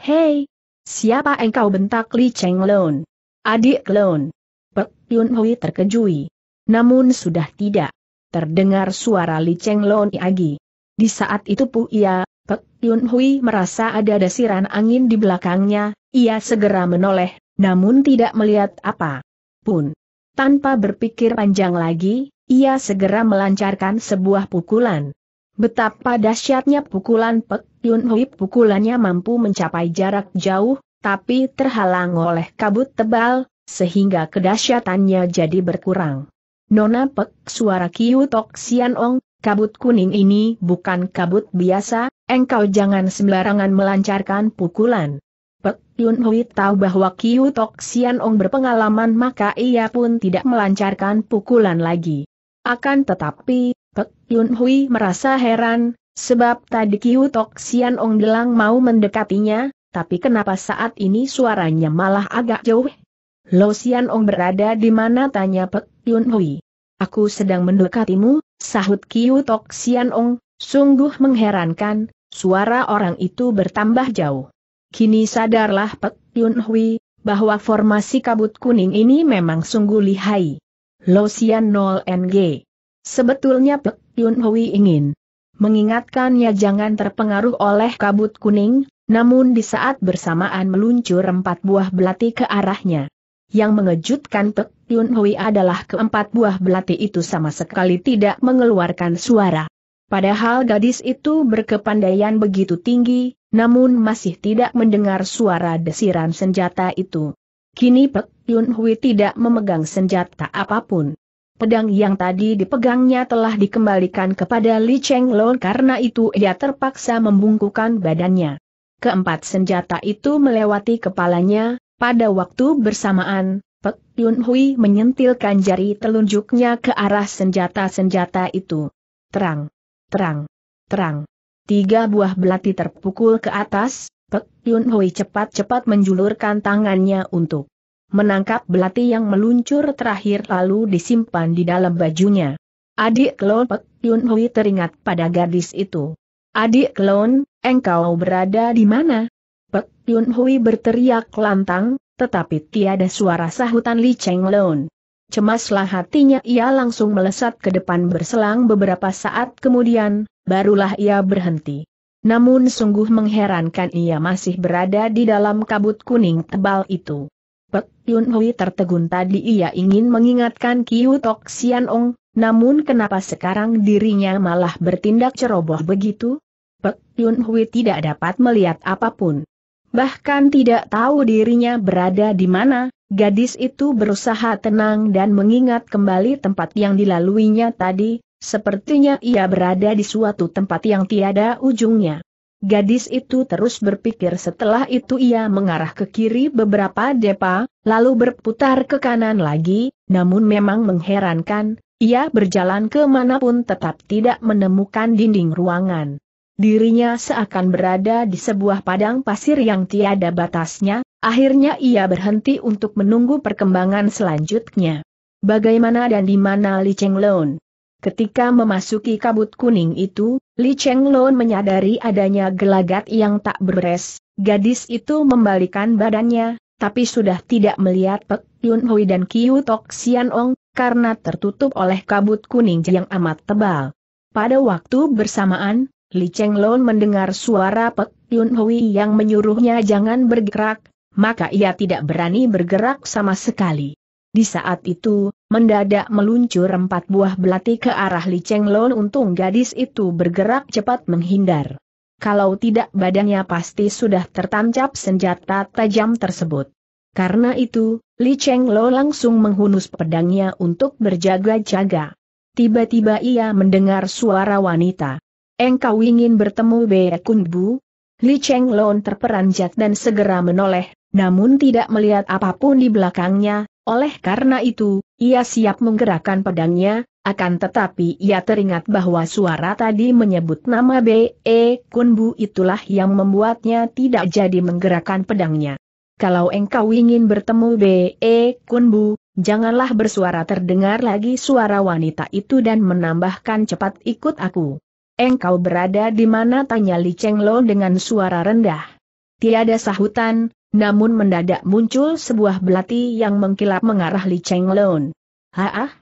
Hei! Siapa engkau bentak Li Cheng Lone? Adik Lon. Pek Yun Hui terkejui. Namun sudah tidak. Terdengar suara Li Cheng Lone lagi. Di saat itu Pu Ia, Pek Yun Hui merasa ada desiran angin di belakangnya, ia segera menoleh, namun tidak melihat apa pun. Tanpa berpikir panjang lagi, ia segera melancarkan sebuah pukulan. Betapa dahsyatnya pukulan Pek Yun Hui pukulannya mampu mencapai jarak jauh, tapi terhalang oleh kabut tebal, sehingga kedahsyatannya jadi berkurang. Nona Pek suara Kiu Tok Sian Ong, kabut kuning ini bukan kabut biasa, engkau jangan sembarangan melancarkan pukulan. Pek Yun Hui tahu bahwa Kiu Tok Sian Ong berpengalaman maka ia pun tidak melancarkan pukulan lagi. Akan tetapi, Pek Yun Hui merasa heran, sebab tadi Kiu Tok Sian Ong Delang mau mendekatinya, tapi kenapa saat ini suaranya malah agak jauh? Lo Sian Ong berada di mana tanya Pek Yun Hui. Aku sedang mendekatimu, sahut Kiu Tok Sian Ong, sungguh mengherankan, suara orang itu bertambah jauh. Kini sadarlah Pek Yun Hui, bahwa formasi kabut kuning ini memang sungguh lihai. Lo Sian Nol NG. Sebetulnya Pek Yun Hui ingin mengingatkannya jangan terpengaruh oleh kabut kuning, namun di saat bersamaan meluncur empat buah belati ke arahnya. Yang mengejutkan Pek Yun Hui adalah keempat buah belati itu sama sekali tidak mengeluarkan suara. Padahal gadis itu berkepandaian begitu tinggi, namun masih tidak mendengar suara desiran senjata itu. Kini Pek Yun Hui tidak memegang senjata apapun. Pedang yang tadi dipegangnya telah dikembalikan kepada Li Cheng Lon karena itu ia terpaksa membungkukan badannya. Keempat senjata itu melewati kepalanya, pada waktu bersamaan, Pek Yun Hui menyentilkan jari telunjuknya ke arah senjata-senjata itu. Terang, terang, terang. Tiga buah belati terpukul ke atas, Pek Yun Hui cepat-cepat menjulurkan tangannya untuk menangkap belati yang meluncur terakhir lalu disimpan di dalam bajunya. Adik Klon Pek Yun Hui teringat pada gadis itu. Adik Klon, engkau berada di mana? Pek Yun Hui berteriak lantang, tetapi tiada suara sahutan Li Cheng Leon. Cemaslah hatinya ia langsung melesat ke depan berselang beberapa saat kemudian, barulah ia berhenti. Namun sungguh mengherankan ia masih berada di dalam kabut kuning tebal itu. Pek Yun Hui tertegun tadi ia ingin mengingatkan Kiu Tok Sian Ong, namun kenapa sekarang dirinya malah bertindak ceroboh begitu? Pek Yun Hui tidak dapat melihat apapun. Bahkan tidak tahu dirinya berada di mana, gadis itu berusaha tenang dan mengingat kembali tempat yang dilaluinya tadi, sepertinya ia berada di suatu tempat yang tiada ujungnya. Gadis itu terus berpikir setelah itu ia mengarah ke kiri beberapa depa, lalu berputar ke kanan lagi, namun memang mengherankan, ia berjalan ke manapun tetap tidak menemukan dinding ruangan. Dirinya seakan berada di sebuah padang pasir yang tiada batasnya, akhirnya ia berhenti untuk menunggu perkembangan selanjutnya. Bagaimana dan di mana Li Cheng Ketika memasuki kabut kuning itu, Li Cheng Lun menyadari adanya gelagat yang tak beres, gadis itu membalikan badannya, tapi sudah tidak melihat Pek Yun Hui dan Kiu Tok Sian Ong, karena tertutup oleh kabut kuning yang amat tebal. Pada waktu bersamaan, Li Cheng Lun mendengar suara Pek Yun Hui yang menyuruhnya jangan bergerak, maka ia tidak berani bergerak sama sekali. Di saat itu, mendadak meluncur empat buah belati ke arah Li Cheng Lon untung gadis itu bergerak cepat menghindar. Kalau tidak badannya pasti sudah tertancap senjata tajam tersebut. Karena itu, Li Cheng Lo langsung menghunus pedangnya untuk berjaga-jaga. Tiba-tiba ia mendengar suara wanita. Engkau ingin bertemu Bea Kun Bu? Li Cheng Lo terperanjat dan segera menoleh, namun tidak melihat apapun di belakangnya, oleh karena itu, ia siap menggerakkan pedangnya, akan tetapi ia teringat bahwa suara tadi menyebut nama B.E. E Kunbu itulah yang membuatnya tidak jadi menggerakkan pedangnya. Kalau engkau ingin bertemu B.E. E Kunbu, janganlah bersuara terdengar lagi suara wanita itu dan menambahkan cepat ikut aku. Engkau berada di mana tanya Li Cheng Lo dengan suara rendah. Tiada sahutan, namun mendadak muncul sebuah belati yang mengkilap mengarah Li Cheng Leon. Haah?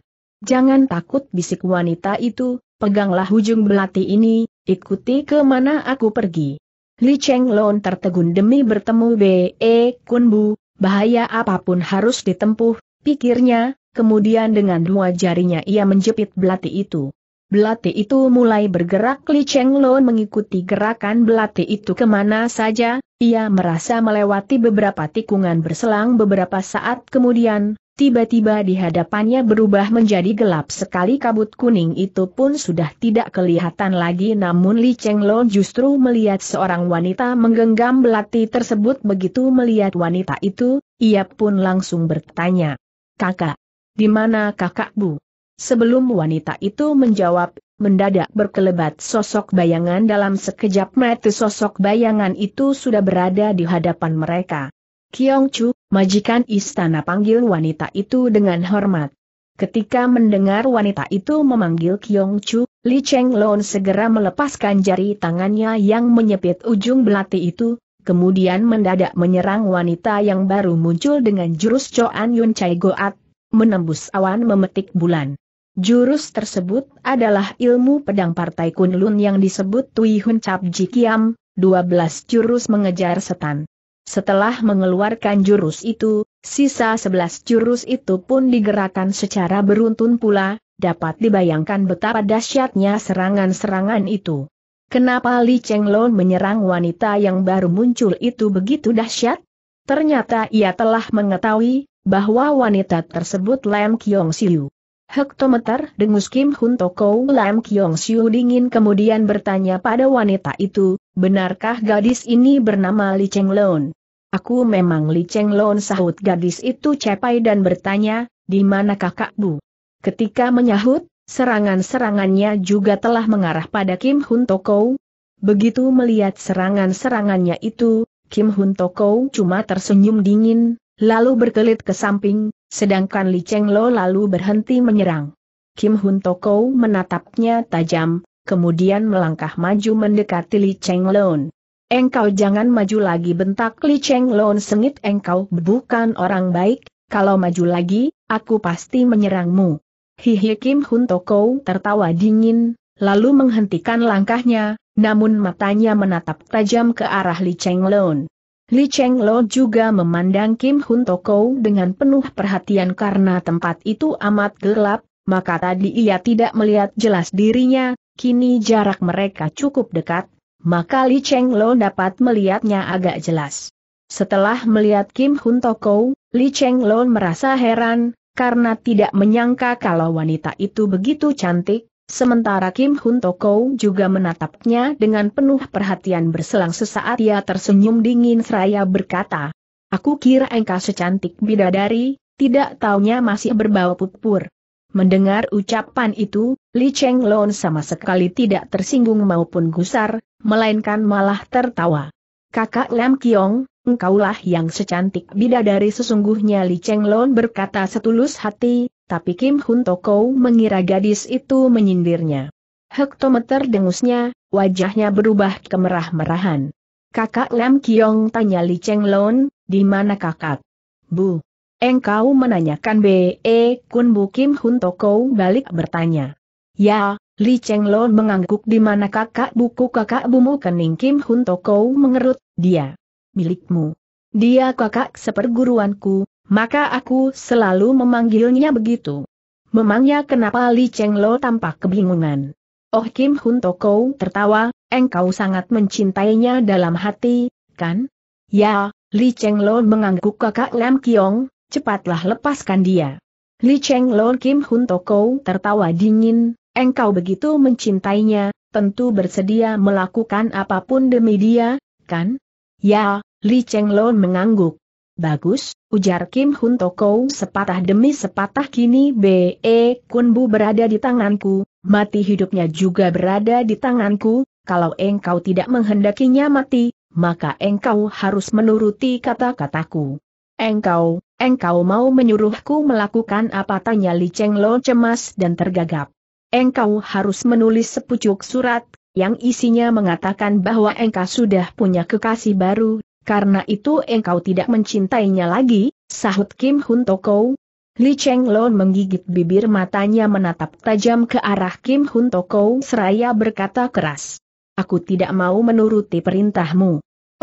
Jangan takut bisik wanita itu, peganglah ujung belati ini, ikuti ke mana aku pergi. Li Cheng Leon tertegun demi bertemu B.E. Kunbu, bahaya apapun harus ditempuh, pikirnya, kemudian dengan dua jarinya ia menjepit belati itu. Belati itu mulai bergerak Li Cheng Lo mengikuti gerakan belati itu kemana saja, ia merasa melewati beberapa tikungan berselang beberapa saat kemudian, tiba-tiba di hadapannya berubah menjadi gelap sekali kabut kuning itu pun sudah tidak kelihatan lagi namun Li Cheng Lo justru melihat seorang wanita menggenggam belati tersebut begitu melihat wanita itu, ia pun langsung bertanya, kakak, di mana kakak bu? Sebelum wanita itu menjawab, mendadak berkelebat sosok bayangan dalam sekejap mata sosok bayangan itu sudah berada di hadapan mereka. Kiong Chu, majikan istana panggil wanita itu dengan hormat. Ketika mendengar wanita itu memanggil Kiong Chu, Li Cheng Lon segera melepaskan jari tangannya yang menyepit ujung belati itu, kemudian mendadak menyerang wanita yang baru muncul dengan jurus Choan Yun Chai Goat, menembus awan memetik bulan. Jurus tersebut adalah ilmu pedang partai Kunlun yang disebut Tui Hun Cap Jikiam, 12 jurus mengejar setan. Setelah mengeluarkan jurus itu, sisa 11 jurus itu pun digerakkan secara beruntun pula, dapat dibayangkan betapa dahsyatnya serangan-serangan itu. Kenapa Li Chenglong menyerang wanita yang baru muncul itu begitu dahsyat? Ternyata ia telah mengetahui bahwa wanita tersebut Lam Kiong Siu. Hektometer dengus Kim Hun Toko Lam Kyong Siu dingin kemudian bertanya pada wanita itu, benarkah gadis ini bernama Li Cheng Lon? Aku memang Li Cheng Lon sahut gadis itu cepai dan bertanya, di mana kakak bu? Ketika menyahut, serangan-serangannya juga telah mengarah pada Kim Hun Toko. Begitu melihat serangan-serangannya itu, Kim Hun Toko cuma tersenyum dingin, lalu berkelit ke samping, sedangkan Li Cheng Lo lalu berhenti menyerang. Kim Hun Toko menatapnya tajam, kemudian melangkah maju mendekati Li Cheng Lon. Engkau jangan maju lagi bentak Li Cheng Lon sengit engkau bukan orang baik, kalau maju lagi, aku pasti menyerangmu. Hihi Kim Hun Toko tertawa dingin, lalu menghentikan langkahnya, namun matanya menatap tajam ke arah Li Cheng Lon. Li Cheng Lo juga memandang Kim Hun Toko dengan penuh perhatian karena tempat itu amat gelap, maka tadi ia tidak melihat jelas dirinya, kini jarak mereka cukup dekat, maka Li Cheng Lo dapat melihatnya agak jelas. Setelah melihat Kim Hun Toko, Li Cheng Lo merasa heran, karena tidak menyangka kalau wanita itu begitu cantik, Sementara Kim Hun Toko juga menatapnya dengan penuh perhatian berselang sesaat ia tersenyum dingin seraya berkata, Aku kira engkau secantik bidadari, tidak taunya masih berbau pupur. Mendengar ucapan itu, Li Cheng Lon sama sekali tidak tersinggung maupun gusar, melainkan malah tertawa. Kakak Lam Kiong, engkaulah yang secantik bidadari sesungguhnya Li Cheng Lon berkata setulus hati, tapi Kim Hun Toko mengira gadis itu menyindirnya. Hektometer dengusnya, wajahnya berubah kemerah-merahan. Kakak Lam Kiong tanya Li Cheng Lon, di mana kakak? Bu. Engkau menanyakan B.E. Kun Bu Kim Hun Toko balik bertanya. Ya, Li Cheng Lon mengangguk di mana kakak buku kakak bumu kening Kim Hun Toko mengerut, dia. Milikmu. Dia kakak seperguruanku, maka aku selalu memanggilnya begitu. Memangnya kenapa Li Cheng Lo tampak kebingungan? Oh Kim Hun Toko tertawa, engkau sangat mencintainya dalam hati, kan? Ya, Li Cheng Lo mengangguk kakak Lam Kiong, cepatlah lepaskan dia. Li Cheng Lo Kim Hun Toko tertawa dingin, engkau begitu mencintainya, tentu bersedia melakukan apapun demi dia, kan? Ya, Li Cheng Lo mengangguk. Bagus, ujar Kim Hun Toko sepatah demi sepatah kini B.E. Kunbu berada di tanganku, mati hidupnya juga berada di tanganku, kalau engkau tidak menghendakinya mati, maka engkau harus menuruti kata-kataku. Engkau, engkau mau menyuruhku melakukan apa tanya Li Cheng Lo cemas dan tergagap. Engkau harus menulis sepucuk surat yang isinya mengatakan bahwa engkau sudah punya kekasih baru, karena itu engkau tidak mencintainya lagi, sahut Kim Hun Toko. Li Cheng Lon menggigit bibir matanya menatap tajam ke arah Kim Hun Toko seraya berkata keras. Aku tidak mau menuruti perintahmu.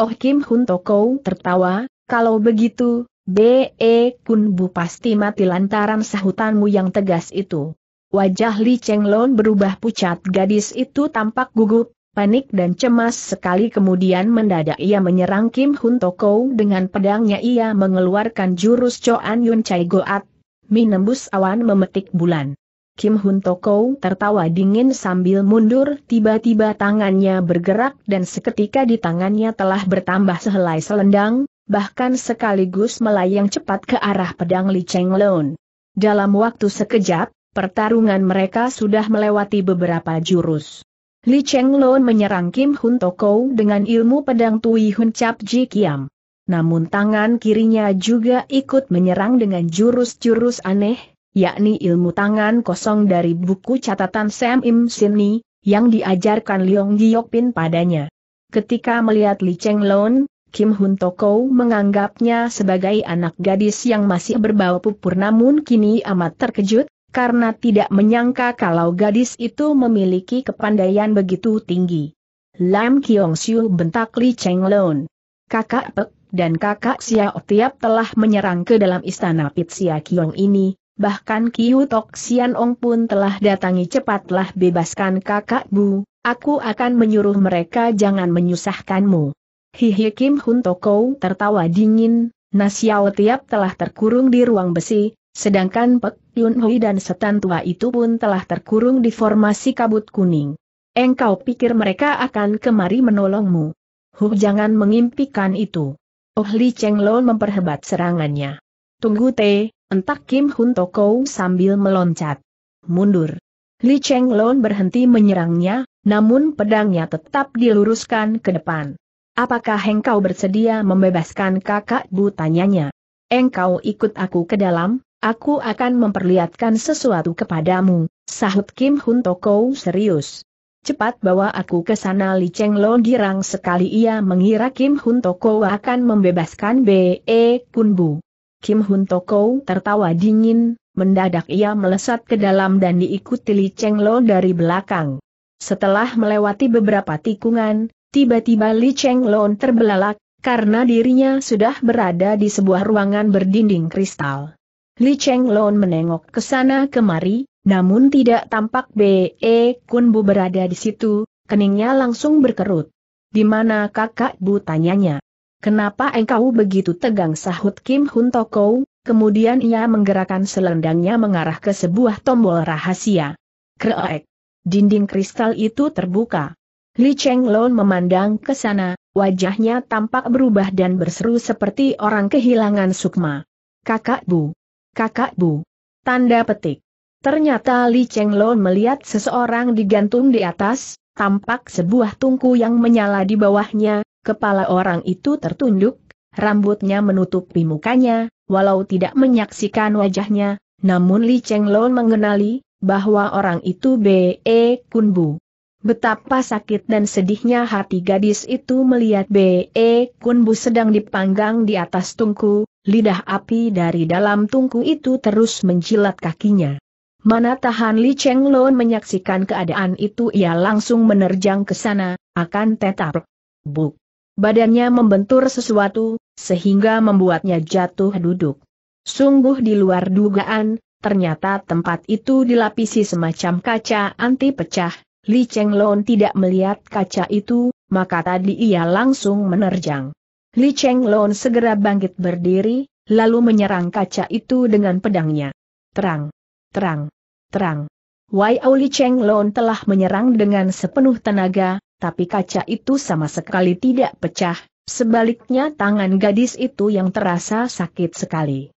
Oh Kim Hun Toko tertawa, kalau begitu, B.E. Kun Bu pasti mati lantaran sahutanmu yang tegas itu. Wajah Li Cheng Lon berubah pucat gadis itu tampak gugup, Panik dan cemas sekali kemudian mendadak ia menyerang Kim Hun Toko dengan pedangnya ia mengeluarkan jurus Choan Yun Chai Goat, minembus awan memetik bulan. Kim Hun Toko tertawa dingin sambil mundur tiba-tiba tangannya bergerak dan seketika di tangannya telah bertambah sehelai selendang, bahkan sekaligus melayang cepat ke arah pedang Li Cheng Lon. Dalam waktu sekejap, pertarungan mereka sudah melewati beberapa jurus. Li Chenglon menyerang Kim Hun Toko dengan ilmu pedang Tui Hun Cap Ji Kiam. Namun tangan kirinya juga ikut menyerang dengan jurus-jurus aneh, yakni ilmu tangan kosong dari buku catatan Sam Im Sin Ni yang diajarkan Leong Pin padanya. Ketika melihat Li Chenglon, Kim Hun Toko menganggapnya sebagai anak gadis yang masih berbau pupur namun kini amat terkejut, karena tidak menyangka kalau gadis itu memiliki kepandaian begitu tinggi. Lam Kiong Siu bentak Li Cheng Lon. Kakak Pek dan kakak Xiao Tiap telah menyerang ke dalam istana pit Pitsia Kiong ini, bahkan Kiu Tok Sian Ong pun telah datangi cepatlah bebaskan kakak Bu, aku akan menyuruh mereka jangan menyusahkanmu. Hihi Kim Hun Toko tertawa dingin, Nasiao Tiap telah terkurung di ruang besi, Sedangkan Pek Yun Hui dan setan tua itu pun telah terkurung di formasi kabut kuning. Engkau pikir mereka akan kemari menolongmu. Huh jangan mengimpikan itu. Oh Li Cheng Lo memperhebat serangannya. Tunggu Te, entak Kim Hun Toko sambil meloncat. Mundur. Li Cheng Lo berhenti menyerangnya, namun pedangnya tetap diluruskan ke depan. Apakah engkau bersedia membebaskan kakak bu tanyanya? Engkau ikut aku ke dalam? Aku akan memperlihatkan sesuatu kepadamu, sahut Kim Hun Toko serius. Cepat bawa aku ke sana Li Cheng Lo girang sekali ia mengira Kim Hun Toko akan membebaskan B.E. Bu. Kim Hun Toko tertawa dingin, mendadak ia melesat ke dalam dan diikuti Li Cheng Lo dari belakang. Setelah melewati beberapa tikungan, tiba-tiba Li Cheng Lo terbelalak, karena dirinya sudah berada di sebuah ruangan berdinding kristal. Li Cheng Lon menengok ke sana kemari, namun tidak tampak B.E. Kun Bu berada di situ, keningnya langsung berkerut. Di mana kakak Bu tanyanya? Kenapa engkau begitu tegang sahut Kim Hun Toko? Kemudian ia menggerakkan selendangnya mengarah ke sebuah tombol rahasia. Kreek. Dinding kristal itu terbuka. Li Cheng Lon memandang ke sana, wajahnya tampak berubah dan berseru seperti orang kehilangan sukma. Kakak Bu, kakak bu. Tanda petik. Ternyata Li Cheng Lo melihat seseorang digantung di atas, tampak sebuah tungku yang menyala di bawahnya, kepala orang itu tertunduk, rambutnya menutupi mukanya, walau tidak menyaksikan wajahnya, namun Li Cheng Lo mengenali, bahwa orang itu B.E. Kun Bu. Betapa sakit dan sedihnya hati gadis itu melihat B.E. Kun Bu sedang dipanggang di atas tungku, lidah api dari dalam tungku itu terus menjilat kakinya. Mana tahan Li Cheng Lon menyaksikan keadaan itu ia langsung menerjang ke sana, akan tetap. Buk. Badannya membentur sesuatu, sehingga membuatnya jatuh duduk. Sungguh di luar dugaan, ternyata tempat itu dilapisi semacam kaca anti pecah, Li Cheng Lon tidak melihat kaca itu, maka tadi ia langsung menerjang. Li Lon segera bangkit berdiri, lalu menyerang kaca itu dengan pedangnya. Terang, terang, terang. Wai Cheng Lon telah menyerang dengan sepenuh tenaga, tapi kaca itu sama sekali tidak pecah, sebaliknya tangan gadis itu yang terasa sakit sekali.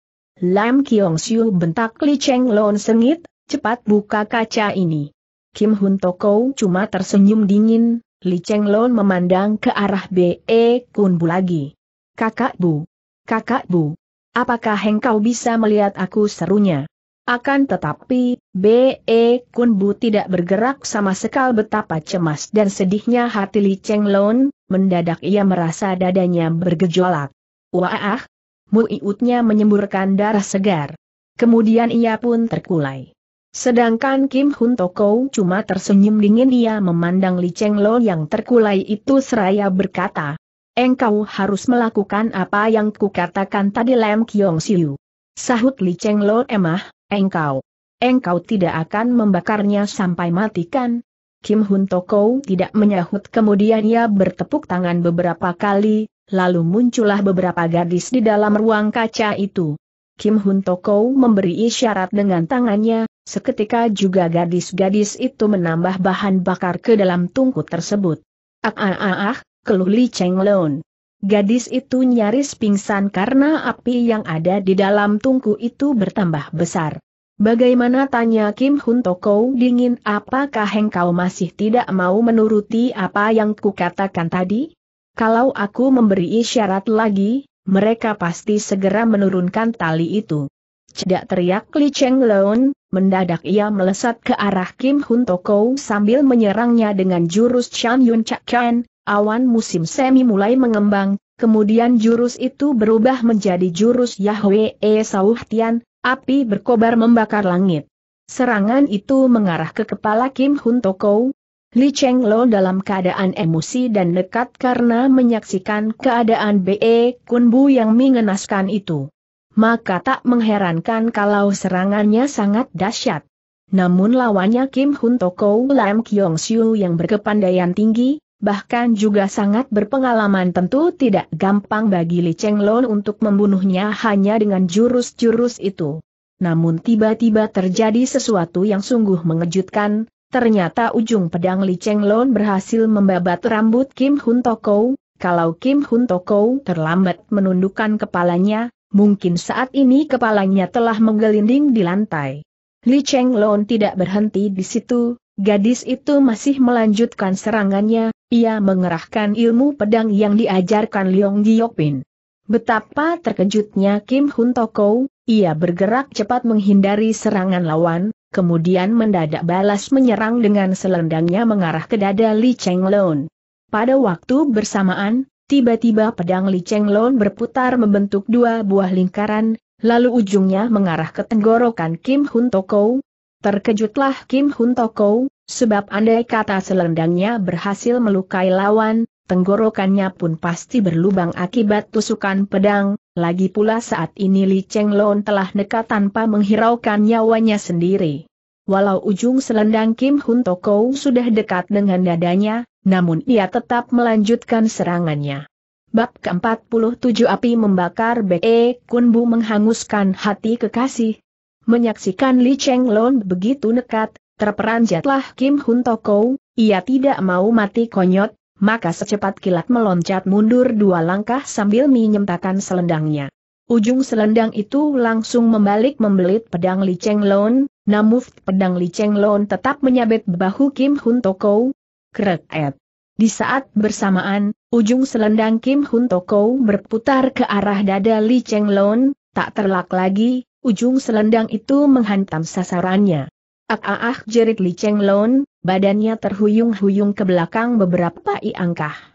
Lam Kiong Siu bentak Li Lon sengit, cepat buka kaca ini. Kim Hun Toko cuma tersenyum dingin, Li Lon memandang ke arah B.E. Kunbu lagi. Kakak Bu. Kakak Bu. Apakah engkau bisa melihat aku serunya? Akan tetapi, B.E. Kunbu tidak bergerak sama sekali betapa cemas dan sedihnya hati Li Lon, mendadak ia merasa dadanya bergejolak. Wah, Iutnya menyemburkan darah segar. Kemudian ia pun terkulai. Sedangkan Kim Hun Toko cuma tersenyum dingin ia memandang Li Cheng Lo yang terkulai itu seraya berkata, Engkau harus melakukan apa yang kukatakan tadi Lam Kiong Siu. Sahut Li Cheng Lo emah, engkau. Engkau tidak akan membakarnya sampai matikan. Kim Hun Toko tidak menyahut kemudian ia bertepuk tangan beberapa kali, lalu muncullah beberapa gadis di dalam ruang kaca itu. Kim Hun Toko memberi isyarat dengan tangannya, Seketika juga gadis-gadis itu menambah bahan bakar ke dalam tungku tersebut. Ah ah ah ah, keluh Li Cheng Lon. Gadis itu nyaris pingsan karena api yang ada di dalam tungku itu bertambah besar. Bagaimana tanya Kim Hun Toko dingin apakah engkau masih tidak mau menuruti apa yang kukatakan tadi? Kalau aku memberi isyarat lagi, mereka pasti segera menurunkan tali itu cedak teriak Li Cheng Leon, mendadak ia melesat ke arah Kim Hun Toko sambil menyerangnya dengan jurus Chan Yun Chak Chan, awan musim semi mulai mengembang, kemudian jurus itu berubah menjadi jurus Yahweh E Sauh Tian, api berkobar membakar langit. Serangan itu mengarah ke kepala Kim Hun Toko, Li Cheng Lo dalam keadaan emosi dan nekat karena menyaksikan keadaan B.E. Kun Bu yang mengenaskan itu maka tak mengherankan kalau serangannya sangat dahsyat. Namun lawannya Kim Hun Toko Lam Kyong Siu yang berkepandaian tinggi, bahkan juga sangat berpengalaman tentu tidak gampang bagi Li Cheng Lon untuk membunuhnya hanya dengan jurus-jurus itu. Namun tiba-tiba terjadi sesuatu yang sungguh mengejutkan, ternyata ujung pedang Li Cheng Lon berhasil membabat rambut Kim Hun Toko, kalau Kim Hun Toko terlambat menundukkan kepalanya, mungkin saat ini kepalanya telah menggelinding di lantai. Li Cheng Lon tidak berhenti di situ, gadis itu masih melanjutkan serangannya, ia mengerahkan ilmu pedang yang diajarkan Leong Giokpin. Betapa terkejutnya Kim Hun Toko, ia bergerak cepat menghindari serangan lawan, kemudian mendadak balas menyerang dengan selendangnya mengarah ke dada Li Cheng Lon. Pada waktu bersamaan, Tiba-tiba pedang Li Cheng lon berputar membentuk dua buah lingkaran, lalu ujungnya mengarah ke tenggorokan Kim Hun Toko. Terkejutlah Kim Hun Toko, sebab andai kata selendangnya berhasil melukai lawan, tenggorokannya pun pasti berlubang akibat tusukan pedang, lagi pula saat ini Li Cheng lon telah nekat tanpa menghiraukan nyawanya sendiri. Walau ujung selendang Kim Hun Toko sudah dekat dengan dadanya, namun ia tetap melanjutkan serangannya. Bab ke-47 Api Membakar Be Kunbu menghanguskan hati kekasih. Menyaksikan Li Cheng Lon begitu nekat, terperanjatlah Kim Hun Toko, ia tidak mau mati konyot, maka secepat kilat meloncat mundur dua langkah sambil menyentakan selendangnya. Ujung selendang itu langsung membalik membelit pedang Li Cheng Lon, namun pedang Li Cheng Lon tetap menyabet bahu Kim Hun Toko. Kreket. Di saat bersamaan, ujung selendang Kim Hun Toko berputar ke arah dada Li Cheng Lon, tak terlak lagi, ujung selendang itu menghantam sasarannya. Ah ah ah jerit Li Cheng Lon, badannya terhuyung-huyung ke belakang beberapa iangkah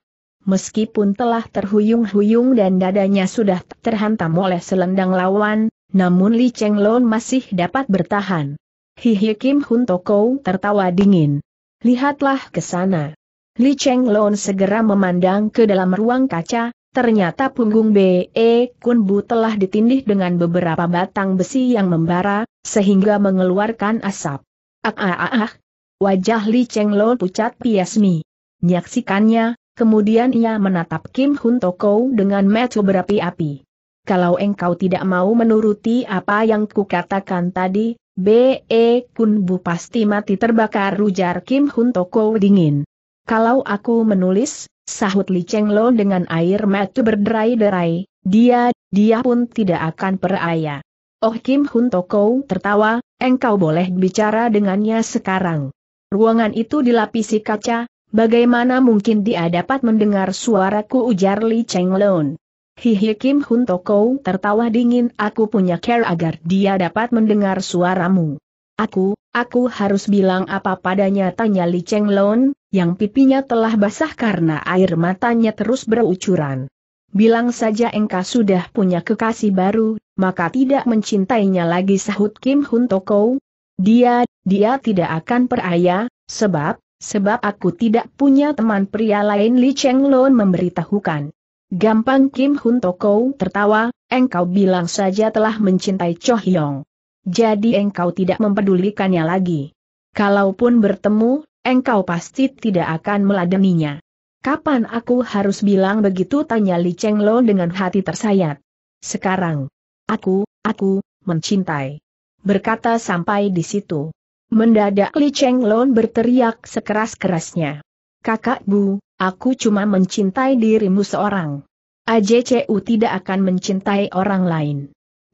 meskipun telah terhuyung-huyung dan dadanya sudah terhantam oleh selendang lawan, namun Li Cheng Lon masih dapat bertahan. Hihi Kim Hun Toko tertawa dingin. Lihatlah ke sana. Li Cheng Lon segera memandang ke dalam ruang kaca, ternyata punggung B.E. Kun Bu telah ditindih dengan beberapa batang besi yang membara, sehingga mengeluarkan asap. Ah ah ah ah. Wajah Li Cheng Lon pucat piasmi. Nyaksikannya, Kemudian ia menatap Kim Hun Toko dengan mata berapi-api. Kalau engkau tidak mau menuruti apa yang kukatakan tadi, B.E. Kun Bu pasti mati terbakar ujar Kim Hun Toko dingin. Kalau aku menulis, sahut Li Cheng Lo dengan air mata berderai-derai, dia, dia pun tidak akan peraya. Oh Kim Hun Toko tertawa, engkau boleh bicara dengannya sekarang. Ruangan itu dilapisi kaca, Bagaimana mungkin dia dapat mendengar suaraku ujar Li Cheng Chenglun. Hihi Kim Hun Toko tertawa dingin aku punya care agar dia dapat mendengar suaramu. Aku, aku harus bilang apa padanya tanya Li Cheng Chenglun, yang pipinya telah basah karena air matanya terus berucuran. Bilang saja engkau sudah punya kekasih baru, maka tidak mencintainya lagi sahut Kim Hun Toko. Dia, dia tidak akan peraya, sebab, Sebab aku tidak punya teman pria lain Li Cheng Lon memberitahukan. Gampang Kim Hun Toko tertawa, engkau bilang saja telah mencintai Cho Hyong. Jadi engkau tidak mempedulikannya lagi. Kalaupun bertemu, engkau pasti tidak akan meladeninya. Kapan aku harus bilang begitu tanya Li Cheng Lon dengan hati tersayat. Sekarang. Aku, aku, mencintai. Berkata sampai di situ. Mendadak Li Cheng Lon berteriak sekeras-kerasnya. Kakak Bu, aku cuma mencintai dirimu seorang. AJCU tidak akan mencintai orang lain.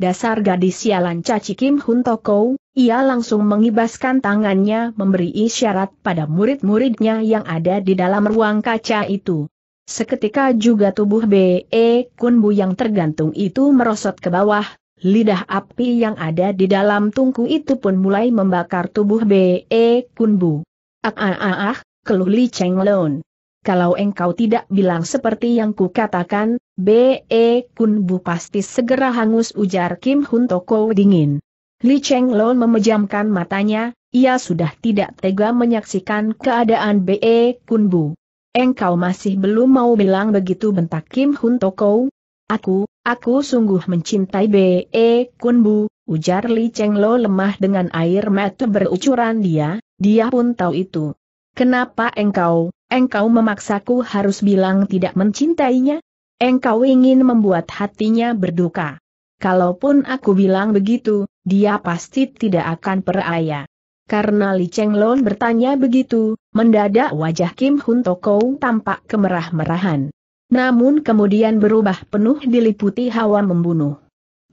Dasar gadis sialan Caci Kim Hun Toko, ia langsung mengibaskan tangannya memberi isyarat pada murid-muridnya yang ada di dalam ruang kaca itu. Seketika juga tubuh B.E. Kun Bu yang tergantung itu merosot ke bawah, Lidah api yang ada di dalam tungku itu pun mulai membakar tubuh B.E. Kunbu. Ah ah ah ah, keluh Li Cheng Lun. Kalau engkau tidak bilang seperti yang kukatakan, B.E. Kunbu pasti segera hangus ujar Kim Hun Toko dingin. Li Cheng Lun memejamkan matanya, ia sudah tidak tega menyaksikan keadaan B.E. Kunbu. Engkau masih belum mau bilang begitu bentak Kim Hun Toko? Aku, Aku sungguh mencintai B.E. Kunbu, ujar Li Cheng Lo lemah dengan air mata berucuran dia, dia pun tahu itu. Kenapa engkau, engkau memaksaku harus bilang tidak mencintainya? Engkau ingin membuat hatinya berduka. Kalaupun aku bilang begitu, dia pasti tidak akan peraya. Karena Li Cheng Lo bertanya begitu, mendadak wajah Kim Hun Tokou tampak kemerah-merahan. Namun kemudian berubah penuh diliputi hawa membunuh.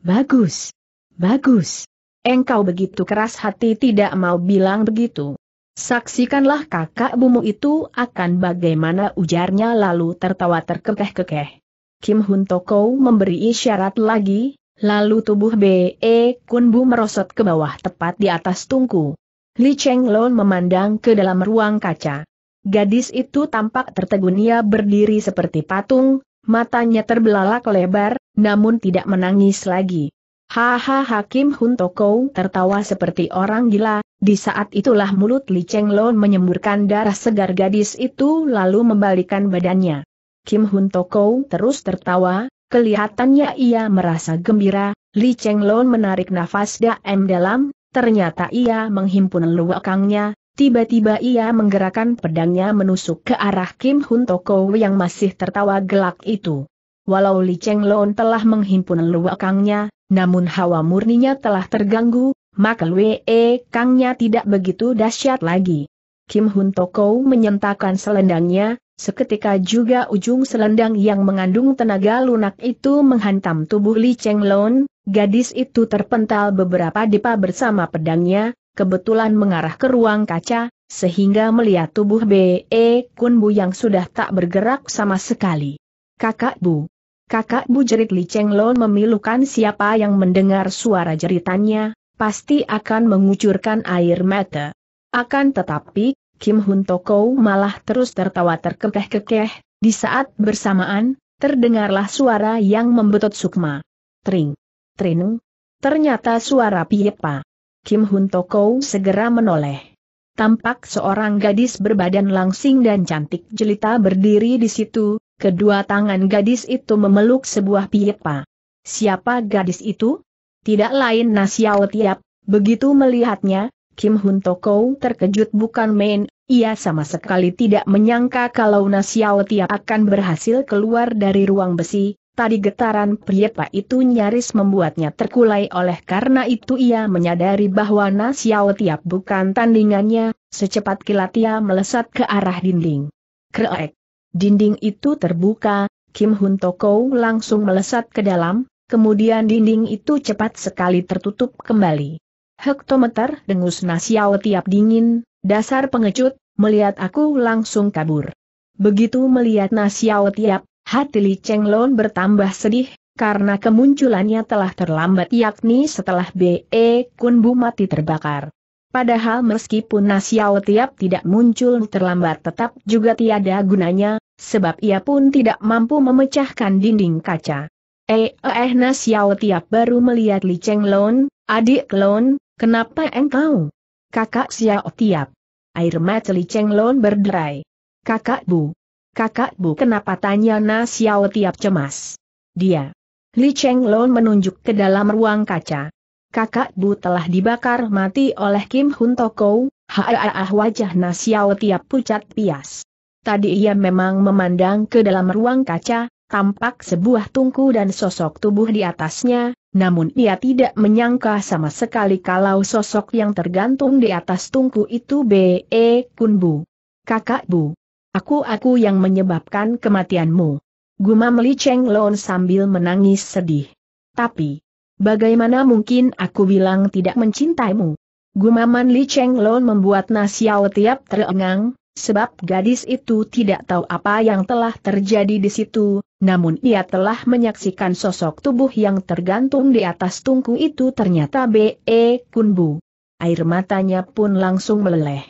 Bagus. Bagus. Engkau begitu keras hati tidak mau bilang begitu. Saksikanlah kakak bumu itu akan bagaimana ujarnya lalu tertawa terkekeh-kekeh. Kim Hun Toko memberi isyarat lagi, lalu tubuh B.E. Kun Bu merosot ke bawah tepat di atas tungku. Li Cheng Lon memandang ke dalam ruang kaca. Gadis itu tampak tertegun ia berdiri seperti patung, matanya terbelalak lebar, namun tidak menangis lagi. Haha Hakim Toko tertawa seperti orang gila, di saat itulah mulut Li Cheng Lon menyemburkan darah segar gadis itu lalu membalikan badannya. Kim Toko terus tertawa, kelihatannya ia merasa gembira, Li Cheng Lon menarik nafas daem dalam, ternyata ia menghimpun luakangnya, Tiba-tiba ia menggerakkan pedangnya menusuk ke arah Kim Hun Toko yang masih tertawa gelak itu. Walau Li Cheng Lon telah menghimpun luakangnya, namun hawa murninya telah terganggu, maka Lue e Kangnya tidak begitu dahsyat lagi. Kim Hun Toko menyentakkan selendangnya, seketika juga ujung selendang yang mengandung tenaga lunak itu menghantam tubuh Li Cheng Lon, gadis itu terpental beberapa depa bersama pedangnya, kebetulan mengarah ke ruang kaca, sehingga melihat tubuh B.E. Kun Bu yang sudah tak bergerak sama sekali. Kakak Bu. Kakak Bu jerit Li Cheng Lon memilukan siapa yang mendengar suara jeritannya, pasti akan mengucurkan air mata. Akan tetapi, Kim Hun Toko malah terus tertawa terkekeh-kekeh, di saat bersamaan, terdengarlah suara yang membetot sukma. Tring. Trinung. Ternyata suara Piepa. Kim Hun Toko segera menoleh. Tampak seorang gadis berbadan langsing dan cantik jelita berdiri di situ, kedua tangan gadis itu memeluk sebuah pipa. Siapa gadis itu? Tidak lain Nasiao Tiap, begitu melihatnya, Kim Hun Toko terkejut bukan main, ia sama sekali tidak menyangka kalau Nasiao Tiap akan berhasil keluar dari ruang besi, Tadi getaran Priepa itu nyaris membuatnya terkulai oleh karena itu ia menyadari bahwa Nasiao Tiap bukan tandingannya, secepat kilat ia melesat ke arah dinding. Kreek. Dinding itu terbuka, Kim Hun Toko langsung melesat ke dalam, kemudian dinding itu cepat sekali tertutup kembali. Hektometer dengus Nasiao Tiap dingin, dasar pengecut, melihat aku langsung kabur. Begitu melihat Nasiao Tiap, Hati Li Lon bertambah sedih, karena kemunculannya telah terlambat yakni setelah B.E. Kun Bu mati terbakar. Padahal meskipun Nasiao tiap tidak muncul terlambat tetap juga tiada gunanya, sebab ia pun tidak mampu memecahkan dinding kaca. Eh eh Nasiao tiap baru melihat Li Lon, adik Lon, kenapa engkau? Kakak Xiao tiap. Air mata Li Lon berderai. Kakak Bu. Kakak Bu kenapa tanya Na Xiao tiap cemas? Dia. Li Cheng Lon menunjuk ke dalam ruang kaca. Kakak Bu telah dibakar mati oleh Kim Hun Toko, Haaah wajah Na Xiao tiap pucat pias. Tadi ia memang memandang ke dalam ruang kaca, tampak sebuah tungku dan sosok tubuh di atasnya, namun ia tidak menyangka sama sekali kalau sosok yang tergantung di atas tungku itu B.E. Kun Bu. Kakak Bu. Aku-aku yang menyebabkan kematianmu. Gumam Li Cheng Lon sambil menangis sedih. Tapi, bagaimana mungkin aku bilang tidak mencintaimu? Gumaman Li Cheng Lon membuat Nasiao tiap terengang, sebab gadis itu tidak tahu apa yang telah terjadi di situ, namun ia telah menyaksikan sosok tubuh yang tergantung di atas tungku itu ternyata B.E. Kunbu. Air matanya pun langsung meleleh.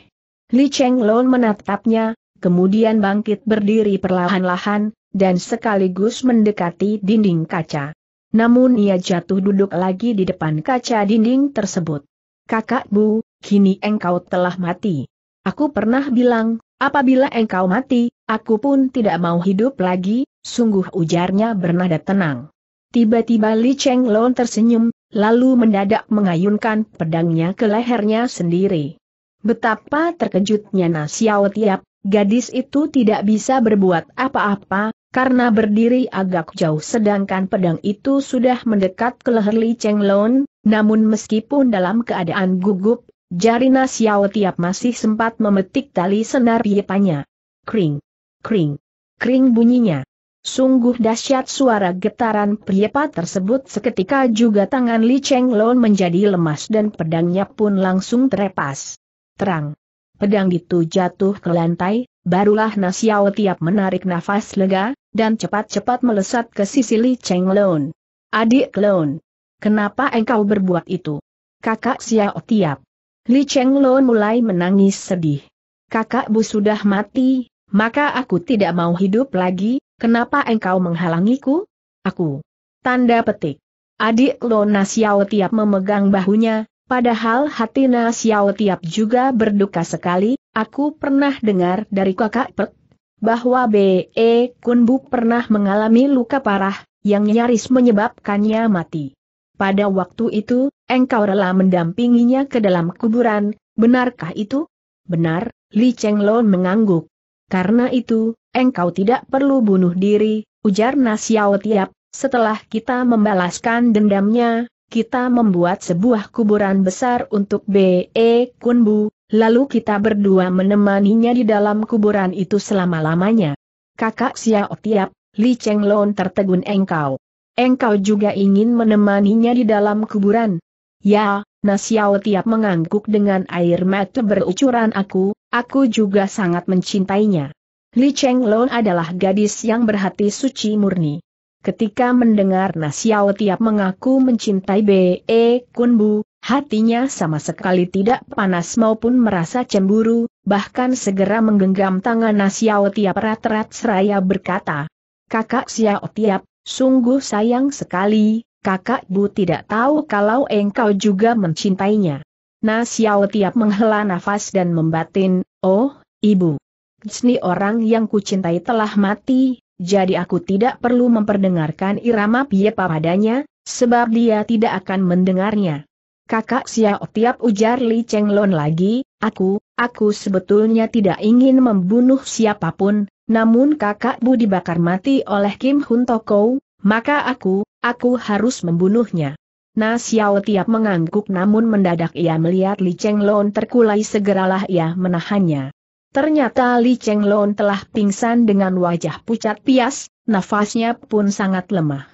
Li Cheng Lon menatapnya, kemudian bangkit berdiri perlahan-lahan, dan sekaligus mendekati dinding kaca. Namun ia jatuh duduk lagi di depan kaca dinding tersebut. Kakak Bu, kini engkau telah mati. Aku pernah bilang, apabila engkau mati, aku pun tidak mau hidup lagi, sungguh ujarnya bernada tenang. Tiba-tiba Li Cheng Long tersenyum, lalu mendadak mengayunkan pedangnya ke lehernya sendiri. Betapa terkejutnya Nasiao Tiap, Gadis itu tidak bisa berbuat apa-apa, karena berdiri agak jauh sedangkan pedang itu sudah mendekat ke leher Li Cheng Lon, namun meskipun dalam keadaan gugup, Jarina Xiao Tiap masih sempat memetik tali senar piepanya. Kring, kring, kring bunyinya. Sungguh dahsyat suara getaran priepa tersebut seketika juga tangan Li Cheng Lon menjadi lemas dan pedangnya pun langsung terepas. Terang pedang itu jatuh ke lantai, barulah Nasiao tiap menarik nafas lega, dan cepat-cepat melesat ke sisi Li Cheng Lone. Adik clone, kenapa engkau berbuat itu? Kakak Xiao tiap. Li Cheng Lone mulai menangis sedih. Kakak bu sudah mati, maka aku tidak mau hidup lagi, kenapa engkau menghalangiku? Aku. Tanda petik. Adik Lona Xiao tiap memegang bahunya, Padahal hati Na Xiao Tiap juga berduka sekali, aku pernah dengar dari kakak Pek, bahwa B.E. Kunbu pernah mengalami luka parah, yang nyaris menyebabkannya mati. Pada waktu itu, engkau rela mendampinginya ke dalam kuburan, benarkah itu? Benar, Li Cheng Chenglon mengangguk. Karena itu, engkau tidak perlu bunuh diri, ujar Na Xiao Tiap, setelah kita membalaskan dendamnya, kita membuat sebuah kuburan besar untuk B.E. Kunbu, lalu kita berdua menemaninya di dalam kuburan itu selama-lamanya. Kakak Xiao Tiap, Li Cheng Lon tertegun engkau. Engkau juga ingin menemaninya di dalam kuburan? Ya, Nasiao Tiap mengangguk dengan air mata berucuran aku, aku juga sangat mencintainya. Li Cheng Lon adalah gadis yang berhati suci murni. Ketika mendengar Nasiao Tiap mengaku mencintai B.E. Kunbu, hatinya sama sekali tidak panas maupun merasa cemburu, bahkan segera menggenggam tangan Nasiao Tiap rat-rat seraya berkata, Kakak Xiao Tiap, sungguh sayang sekali, kakak Bu tidak tahu kalau engkau juga mencintainya. Nasiao Tiap menghela nafas dan membatin, oh, ibu. Sni orang yang kucintai telah mati, jadi aku tidak perlu memperdengarkan irama piepa padanya, sebab dia tidak akan mendengarnya. Kakak Xiao tiap ujar Li Chenglon lagi, aku, aku sebetulnya tidak ingin membunuh siapapun, namun kakak Bu dibakar mati oleh Kim Hun Toko, maka aku, aku harus membunuhnya. Na Xiao tiap mengangguk namun mendadak ia melihat Li Chenglon terkulai segeralah ia menahannya. Ternyata Li Cheng Lon telah pingsan dengan wajah pucat pias, nafasnya pun sangat lemah.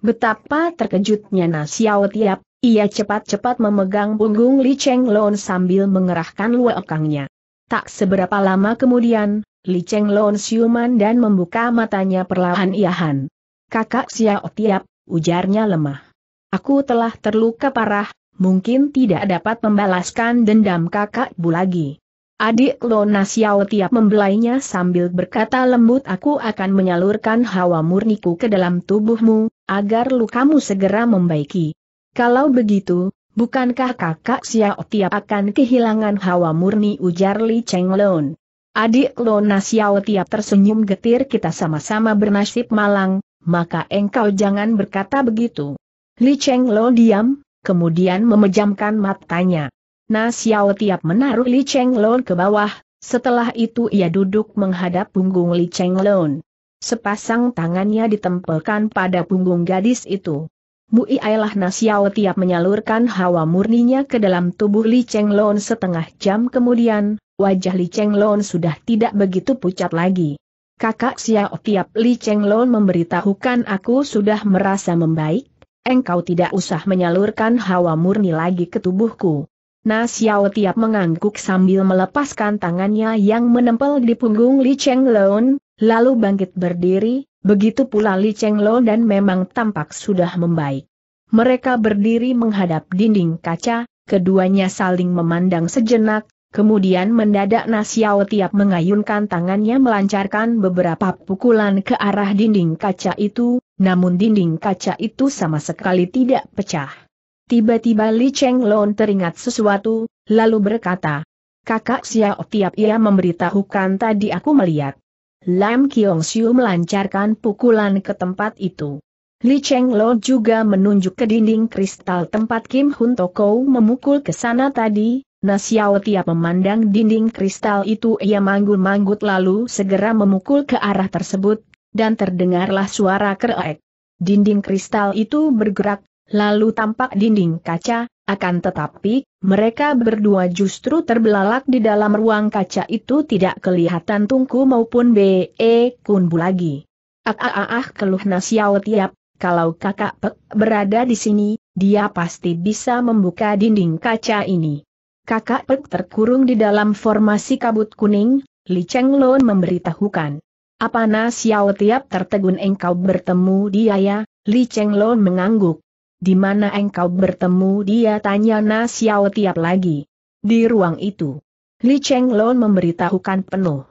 Betapa terkejutnya Nasiao Tiap, ia cepat-cepat memegang punggung Li Cheng Lon sambil mengerahkan luekangnya. Tak seberapa lama kemudian, Li Cheng Lon siuman dan membuka matanya perlahan iahan. Kakak Xiao Tiap, ujarnya lemah. Aku telah terluka parah, mungkin tidak dapat membalaskan dendam kakak bu lagi. Adik Lona Xiao tiap membelainya sambil berkata lembut aku akan menyalurkan hawa murniku ke dalam tubuhmu, agar lukamu segera membaiki. Kalau begitu, bukankah kakak Xiao tiap akan kehilangan hawa murni ujar Li Cheng Lon. Adik Lona Xiao tiap tersenyum getir kita sama-sama bernasib malang, maka engkau jangan berkata begitu. Li Cheng diam, kemudian memejamkan matanya. Na Xiao Tiap menaruh Li Cheng Lon ke bawah, setelah itu ia duduk menghadap punggung Li Cheng Lon. Sepasang tangannya ditempelkan pada punggung gadis itu. Muiailah Na Xiao Tiap menyalurkan hawa murninya ke dalam tubuh Li Cheng Lon setengah jam kemudian, wajah Li Cheng Lon sudah tidak begitu pucat lagi. Kakak Xiao Tiap Li Cheng Lon memberitahukan aku sudah merasa membaik, engkau tidak usah menyalurkan hawa murni lagi ke tubuhku. Nasiao Tiap mengangguk sambil melepaskan tangannya yang menempel di punggung Li Cheng Lon, lalu bangkit berdiri, begitu pula Li Cheng Lon dan memang tampak sudah membaik. Mereka berdiri menghadap dinding kaca, keduanya saling memandang sejenak, kemudian mendadak Nasiao Tiap mengayunkan tangannya melancarkan beberapa pukulan ke arah dinding kaca itu, namun dinding kaca itu sama sekali tidak pecah. Tiba-tiba Li Cheng Lon teringat sesuatu, lalu berkata, Kakak Xiao tiap ia memberitahukan tadi aku melihat. Lam Kiong Siu melancarkan pukulan ke tempat itu. Li Cheng Lo juga menunjuk ke dinding kristal tempat Kim Hun Toko memukul ke sana tadi, Nah Xiao tiap memandang dinding kristal itu ia manggut-manggut lalu segera memukul ke arah tersebut, dan terdengarlah suara kerek. Dinding kristal itu bergerak, lalu tampak dinding kaca, akan tetapi, mereka berdua justru terbelalak di dalam ruang kaca itu tidak kelihatan Tungku maupun B.E. Kunbu lagi. Ah ah ah, ah keluh Nasiao tiap, kalau kakak Pek berada di sini, dia pasti bisa membuka dinding kaca ini. Kakak Pek terkurung di dalam formasi kabut kuning, Li Cheng Lon memberitahukan. Apa Nasiao tiap tertegun engkau bertemu dia ya? Li Cheng Lon mengangguk. Di mana engkau bertemu dia tanya Na Xiao tiap lagi. Di ruang itu. Li Cheng Lon memberitahukan penuh.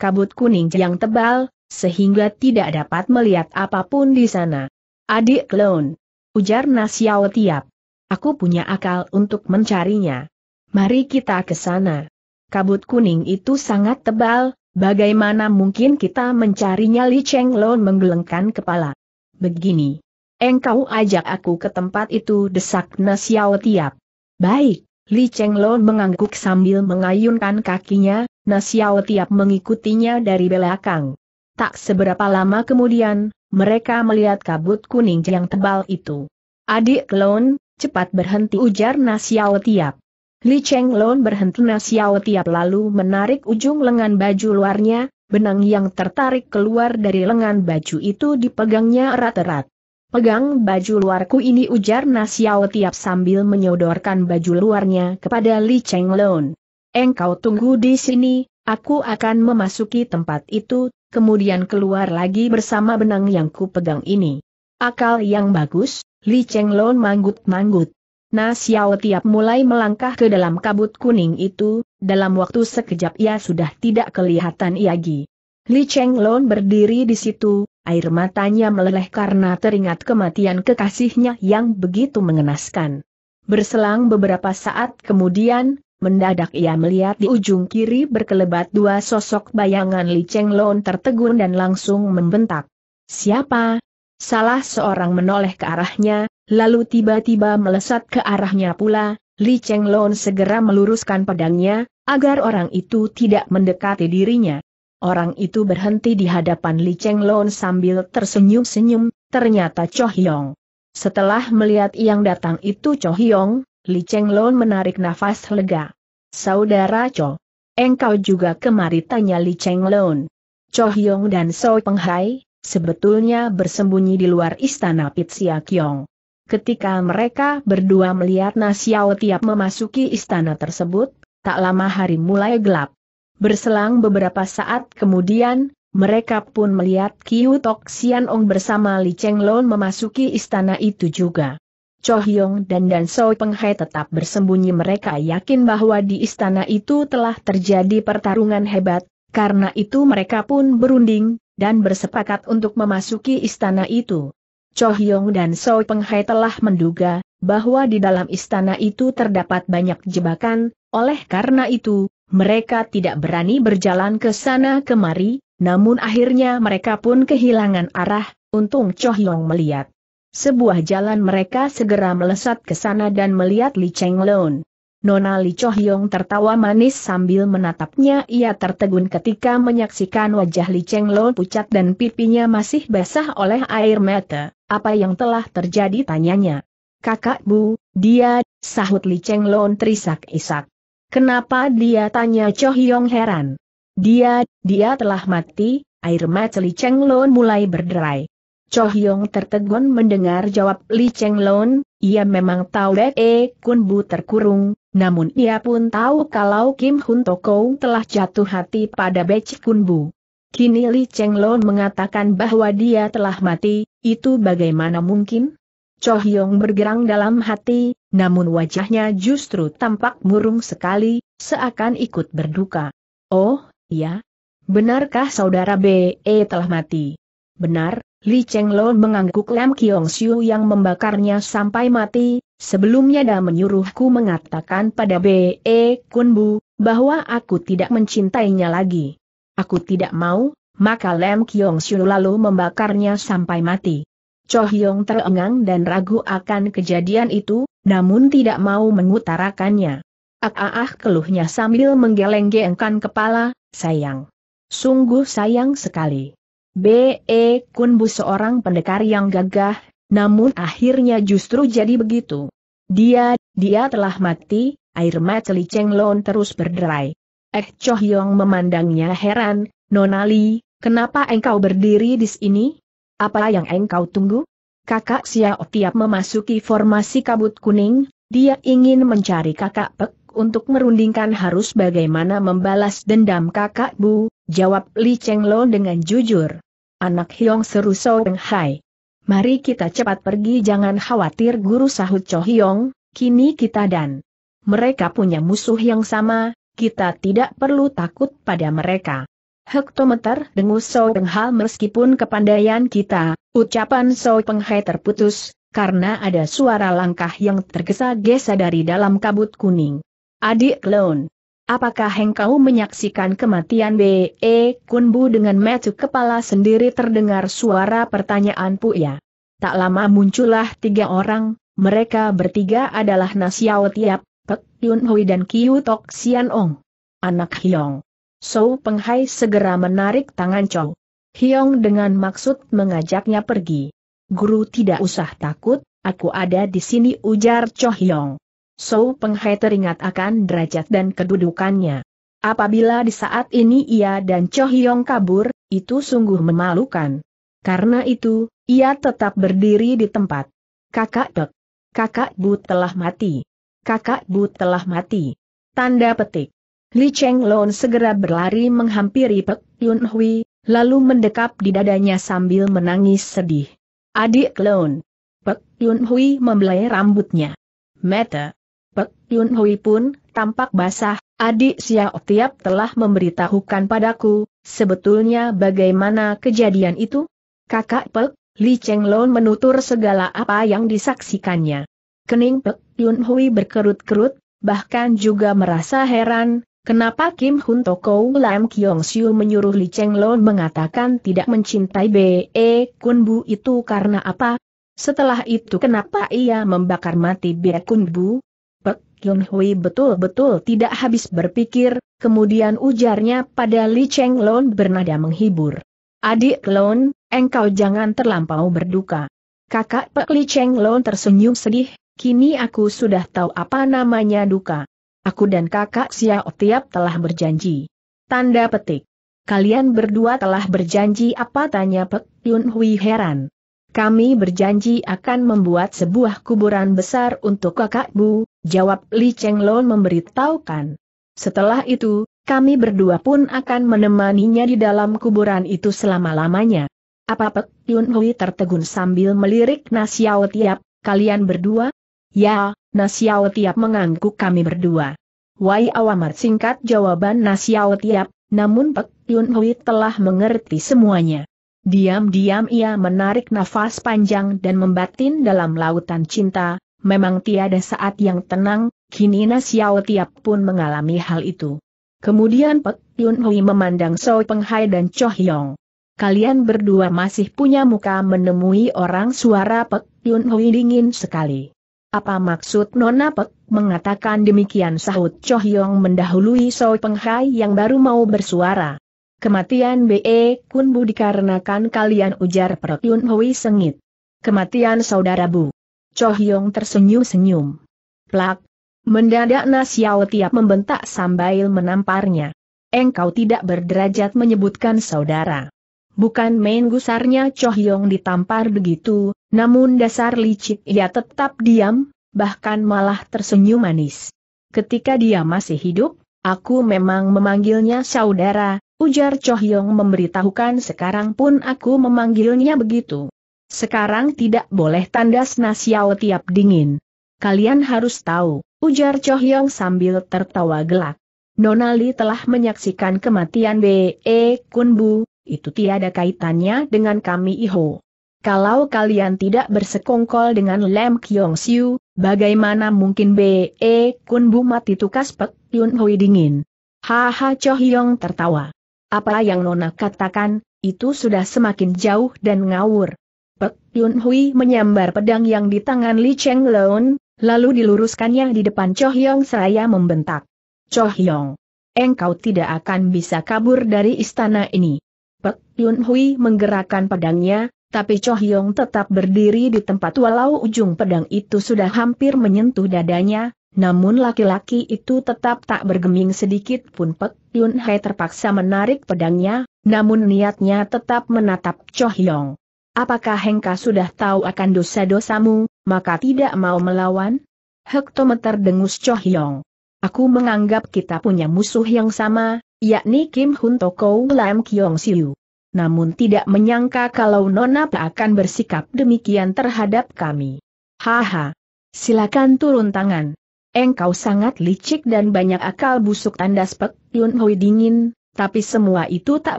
Kabut kuning yang tebal, sehingga tidak dapat melihat apapun di sana. Adik Lon. Ujar Na Xiao tiap. Aku punya akal untuk mencarinya. Mari kita ke sana. Kabut kuning itu sangat tebal, bagaimana mungkin kita mencarinya Li Cheng Lon menggelengkan kepala. Begini. Engkau ajak aku ke tempat itu desak Nasiao Tiap. Baik, Li Cheng Lo mengangguk sambil mengayunkan kakinya, Nasiao Tiap mengikutinya dari belakang. Tak seberapa lama kemudian, mereka melihat kabut kuning yang tebal itu. Adik klon, cepat berhenti ujar Nasiao Tiap. Li Cheng Lon berhenti Nasiao Tiap lalu menarik ujung lengan baju luarnya, benang yang tertarik keluar dari lengan baju itu dipegangnya erat-erat. Pegang baju luarku ini ujar Nasiao tiap sambil menyodorkan baju luarnya kepada Li Cheng Lun. Engkau tunggu di sini, aku akan memasuki tempat itu, kemudian keluar lagi bersama benang yang ku pegang ini. Akal yang bagus, Li Cheng Lun manggut-manggut. Nasiao tiap mulai melangkah ke dalam kabut kuning itu, dalam waktu sekejap ia sudah tidak kelihatan lagi. Li Cheng Lon berdiri di situ, air matanya meleleh karena teringat kematian kekasihnya yang begitu mengenaskan. Berselang beberapa saat kemudian, mendadak ia melihat di ujung kiri berkelebat dua sosok bayangan Li Cheng Lon tertegun dan langsung membentak. Siapa? Salah seorang menoleh ke arahnya, lalu tiba-tiba melesat ke arahnya pula, Li Cheng Lon segera meluruskan pedangnya, agar orang itu tidak mendekati dirinya. Orang itu berhenti di hadapan Li Cheng Lon sambil tersenyum-senyum, ternyata Cho Hyong. Setelah melihat yang datang itu Cho Hyong, Li Cheng Lon menarik nafas lega. Saudara Cho, engkau juga kemari tanya Li Cheng Lon. Cho Hyong dan Soi Penghai, sebetulnya bersembunyi di luar istana Pitsia Kyong. Ketika mereka berdua melihat Nasiao tiap memasuki istana tersebut, tak lama hari mulai gelap. Berselang beberapa saat kemudian, mereka pun melihat Kiu Tok Sian Ong bersama Li Cheng Lon memasuki istana itu juga. Cho Hyong dan Dan So Peng Hai tetap bersembunyi mereka yakin bahwa di istana itu telah terjadi pertarungan hebat, karena itu mereka pun berunding, dan bersepakat untuk memasuki istana itu. Cho Hyong dan So Peng Hai telah menduga, bahwa di dalam istana itu terdapat banyak jebakan, oleh karena itu, mereka tidak berani berjalan ke sana kemari, namun akhirnya mereka pun kehilangan arah, untung Cho Hyong melihat. Sebuah jalan mereka segera melesat ke sana dan melihat Li Cheng Lon. Nona Li Cho Hyong tertawa manis sambil menatapnya ia tertegun ketika menyaksikan wajah Li Cheng Lon pucat dan pipinya masih basah oleh air mata. Apa yang telah terjadi tanyanya. Kakak Bu, dia, sahut Li Cheng Lon terisak-isak. Kenapa dia tanya Cho Hyong heran? Dia, dia telah mati, air mata Li Cheng Lon mulai berderai. Cho Hyong tertegun mendengar jawab Li Cheng Lon, ia memang tahu Dek E Kun Bu terkurung, namun ia pun tahu kalau Kim Hun Toko telah jatuh hati pada Bech Kun Bu. Kini Li Cheng Lon mengatakan bahwa dia telah mati, itu bagaimana mungkin? Cho Hyong bergerang dalam hati, namun wajahnya justru tampak murung sekali, seakan ikut berduka. Oh, ya. Benarkah saudara BE telah mati? Benar, Li Cheng Lo mengangguk Lam Kiong Siu yang membakarnya sampai mati, sebelumnya dia menyuruhku mengatakan pada BE Kun Bu bahwa aku tidak mencintainya lagi. Aku tidak mau, maka Lam Kiong Siu lalu membakarnya sampai mati. Cho Hyong terengang dan ragu akan kejadian itu, namun tidak mau mengutarakannya. Ah ah, ah keluhnya sambil menggeleng-gelengkan kepala, sayang. Sungguh sayang sekali. B.E. Kunbu seorang pendekar yang gagah, namun akhirnya justru jadi begitu. Dia, dia telah mati, air mata Li Cheng Lon terus berderai. Eh Cho Hyong memandangnya heran, Nonali, kenapa engkau berdiri di sini? apa yang engkau tunggu? Kakak Xiao tiap memasuki formasi kabut kuning, dia ingin mencari kakak Pek untuk merundingkan harus bagaimana membalas dendam kakak Bu, jawab Li Cheng Lo dengan jujur. Anak Hiong seru so Hai. Mari kita cepat pergi jangan khawatir guru sahut Cho Hiong, kini kita dan mereka punya musuh yang sama, kita tidak perlu takut pada mereka. Hektometer dengus So Penghal meskipun kepandaian kita, ucapan So Penghai terputus, karena ada suara langkah yang tergesa-gesa dari dalam kabut kuning. Adik Leon. Apakah engkau menyaksikan kematian B.E. Kunbu dengan metu kepala sendiri terdengar suara pertanyaan Puya? Tak lama muncullah tiga orang, mereka bertiga adalah Nasiao Tiap, Pek Yun Hui dan Kiu Tok Sian Ong. Anak Hiong. Sou Penghai segera menarik tangan Chow Hiong dengan maksud mengajaknya pergi. Guru tidak usah takut, aku ada di sini ujar Cho Hiong. Sou Penghai teringat akan derajat dan kedudukannya. Apabila di saat ini ia dan Cho Hiong kabur, itu sungguh memalukan. Karena itu, ia tetap berdiri di tempat. Kakak Dok. Kakak Bu telah mati. Kakak Bu telah mati. Tanda petik. Li Cheng Lon segera berlari menghampiri Pek Yun Hui, lalu mendekap di dadanya sambil menangis sedih. Adik Lon. Pek Yun Hui membelai rambutnya. Mata. Pek Yun Hui pun tampak basah, adik Xiao Tiap telah memberitahukan padaku, sebetulnya bagaimana kejadian itu? Kakak Pek, Li Cheng Lon menutur segala apa yang disaksikannya. Kening Pek Yun Hui berkerut-kerut, bahkan juga merasa heran, Kenapa Kim Hun Toko Lam Kiong Siu menyuruh Li Cheng Lo mengatakan tidak mencintai B.E. Kun Bu itu karena apa? Setelah itu kenapa ia membakar mati B.E. Kun Bu? Pek Yun Hui betul-betul tidak habis berpikir, kemudian ujarnya pada Li Cheng Lo bernada menghibur. Adik Lon, engkau jangan terlampau berduka. Kakak Pek Li Cheng Lo tersenyum sedih, kini aku sudah tahu apa namanya duka. Aku dan kakak Xiao Tiap telah berjanji. Tanda petik. Kalian berdua telah berjanji apa tanya Pek Yun Hui heran. Kami berjanji akan membuat sebuah kuburan besar untuk kakak Bu, jawab Li Cheng Lon memberitahukan. Setelah itu, kami berdua pun akan menemaninya di dalam kuburan itu selama-lamanya. Apa Pek Yun Hui tertegun sambil melirik Nasiao Tiap, kalian berdua? Ya, Nasiao Tiap mengangguk kami berdua. Wai awamat singkat jawaban Nasiao Tiap, namun Pek Yun Hui telah mengerti semuanya. Diam-diam ia menarik nafas panjang dan membatin dalam lautan cinta, memang tiada saat yang tenang, kini Nasiao Tiap pun mengalami hal itu. Kemudian Pek Yun Hui memandang So Penghai dan Cho Hyong. Kalian berdua masih punya muka menemui orang suara Pek Yun Hui dingin sekali. Apa maksud Nona Pek mengatakan demikian sahut Cho Hyong mendahului So Peng Hai yang baru mau bersuara. Kematian B.E. Kun Bu dikarenakan kalian ujar Perut Yun Hui sengit. Kematian Saudara Bu. Cho Hyong tersenyum-senyum. Plak. Mendadak Nasiao tiap membentak sambil menamparnya. Engkau tidak berderajat menyebutkan saudara. Bukan main gusarnya Cho Hyong ditampar begitu, namun dasar licik ia tetap diam, bahkan malah tersenyum manis. Ketika dia masih hidup, aku memang memanggilnya saudara, ujar Cho Hyong memberitahukan sekarang pun aku memanggilnya begitu. Sekarang tidak boleh tandas nasiao tiap dingin. Kalian harus tahu, ujar Cho Hyong sambil tertawa gelak. Nonali telah menyaksikan kematian B.E. Kunbu, itu tiada kaitannya dengan kami Iho. Kalau kalian tidak bersekongkol dengan Lem Kyong Siu, bagaimana mungkin B.E. Kun Bu mati Tukas Pek Yun Hui dingin? Haha Cho Hyong tertawa. Apa yang Nona katakan, itu sudah semakin jauh dan ngawur. Pek Yun Hui menyambar pedang yang di tangan Li Cheng Leon, lalu diluruskannya di depan Cho Hyong seraya membentak. Cho Hyong, engkau tidak akan bisa kabur dari istana ini. Pek Yun Hui menggerakkan pedangnya, tapi Cho Hyong tetap berdiri di tempat walau ujung pedang itu sudah hampir menyentuh dadanya, namun laki-laki itu tetap tak bergeming sedikit pun Pek Yun Hai terpaksa menarik pedangnya, namun niatnya tetap menatap Cho Hyong. Apakah Hengka sudah tahu akan dosa-dosamu, maka tidak mau melawan? Hektometer dengus Cho Hyong. Aku menganggap kita punya musuh yang sama, yakni Kim Hun Toko Lam Kyong Siu. Namun tidak menyangka kalau Nona Pa akan bersikap demikian terhadap kami. Haha. Silakan turun tangan. Engkau sangat licik dan banyak akal busuk tandas Pek Yun Hui dingin, tapi semua itu tak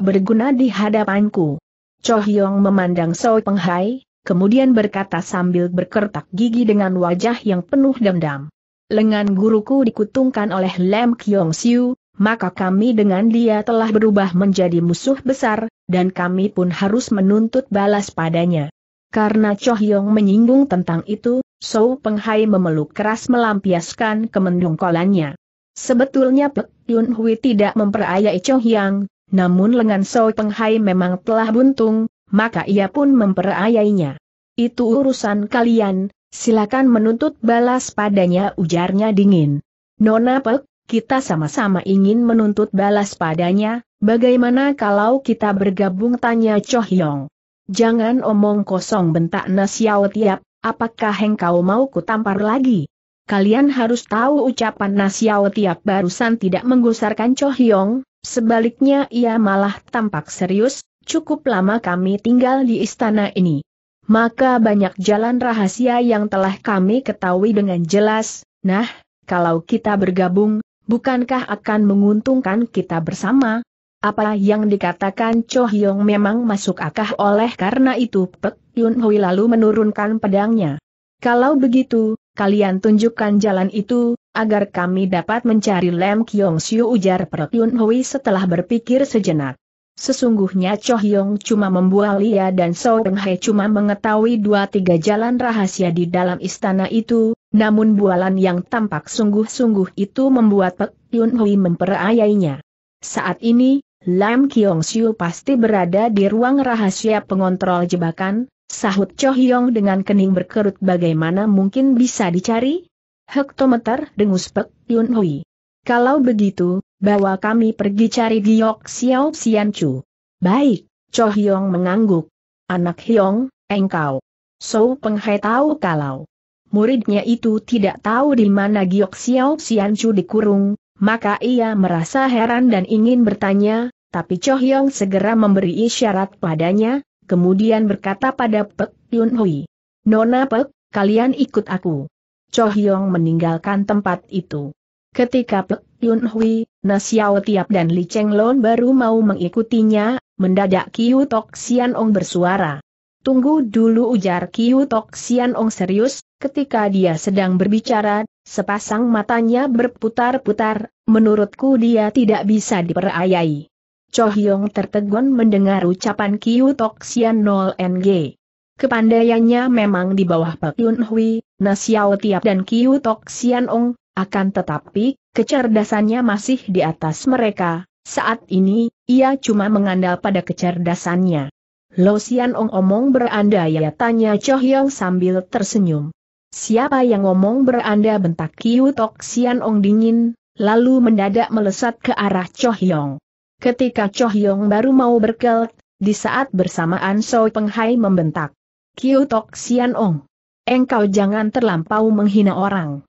berguna di hadapanku. Cho Hyong memandang Soi Penghai, kemudian berkata sambil berkertak gigi dengan wajah yang penuh dendam. Lengan guruku dikutungkan oleh Lam Kyong Siu, maka kami dengan dia telah berubah menjadi musuh besar, dan kami pun harus menuntut balas padanya. Karena Choh Yong menyinggung tentang itu, Sou Penghai memeluk keras melampiaskan kemendungkolannya. Sebetulnya Pek Yun Hui tidak memperayai Choh Yang, namun lengan Sou Penghai memang telah buntung, maka ia pun memperayainya. Itu urusan kalian, silakan menuntut balas padanya ujarnya dingin. Nona Pek kita sama-sama ingin menuntut balas padanya, bagaimana kalau kita bergabung tanya Cho Hyong. Jangan omong kosong bentak Nasiao Tiap, apakah engkau mau kutampar lagi? Kalian harus tahu ucapan Nasiao Tiap barusan tidak menggusarkan Cho Hyong, sebaliknya ia malah tampak serius, cukup lama kami tinggal di istana ini. Maka banyak jalan rahasia yang telah kami ketahui dengan jelas, nah, kalau kita bergabung, bukankah akan menguntungkan kita bersama? Apa yang dikatakan Cho Hyong memang masuk akah? oleh karena itu Pek Yun Hui lalu menurunkan pedangnya. Kalau begitu, kalian tunjukkan jalan itu, agar kami dapat mencari Lem Kyong Siu ujar Pek Yun Hui setelah berpikir sejenak. Sesungguhnya Cho Hyong cuma membual Lia dan So Peng He cuma mengetahui dua tiga jalan rahasia di dalam istana itu, namun bualan yang tampak sungguh-sungguh itu membuat Pek Yun Hui memperayainya. Saat ini, Lam Kiong Siu pasti berada di ruang rahasia pengontrol jebakan, sahut Cho Hyong dengan kening berkerut bagaimana mungkin bisa dicari? Hektometer dengus Pek Yun Hui. Kalau begitu, bawa kami pergi cari Giok Xiao Xian Chu. Baik, Cho Hyong mengangguk. Anak Hyong, engkau. So Penghai tahu kalau muridnya itu tidak tahu di mana Giok Xiao Chu dikurung, maka ia merasa heran dan ingin bertanya, tapi Cho Hyong segera memberi isyarat padanya, kemudian berkata pada Pek Yun Hui, Nona Pek, kalian ikut aku. Cho Hyong meninggalkan tempat itu. Ketika Pek Yun Hui, Na Xiao Tiap dan Li Cheng Lon baru mau mengikutinya, mendadak Kiu Tok Xian Ong bersuara. Tunggu dulu ujar Kiu Tok Xian Ong serius, Ketika dia sedang berbicara, sepasang matanya berputar-putar, menurutku dia tidak bisa diperayai. Cho Hyong tertegun mendengar ucapan Kiu Tok Sian Nol NG. Kepandaiannya memang di bawah Pak Yun Hui, Nasiao Tiap dan Kiu Tok Ong, akan tetapi, kecerdasannya masih di atas mereka, saat ini, ia cuma mengandal pada kecerdasannya. Lo Sian Ong omong berandai ya tanya Cho Hyong sambil tersenyum. Siapa yang ngomong beranda bentak Kiu Tok Sian Ong dingin, lalu mendadak melesat ke arah Choh Yong. Ketika Choh Yong baru mau berkelit, di saat bersamaan Soi Penghai membentak. Kiu Tok Sian Ong. Engkau jangan terlampau menghina orang.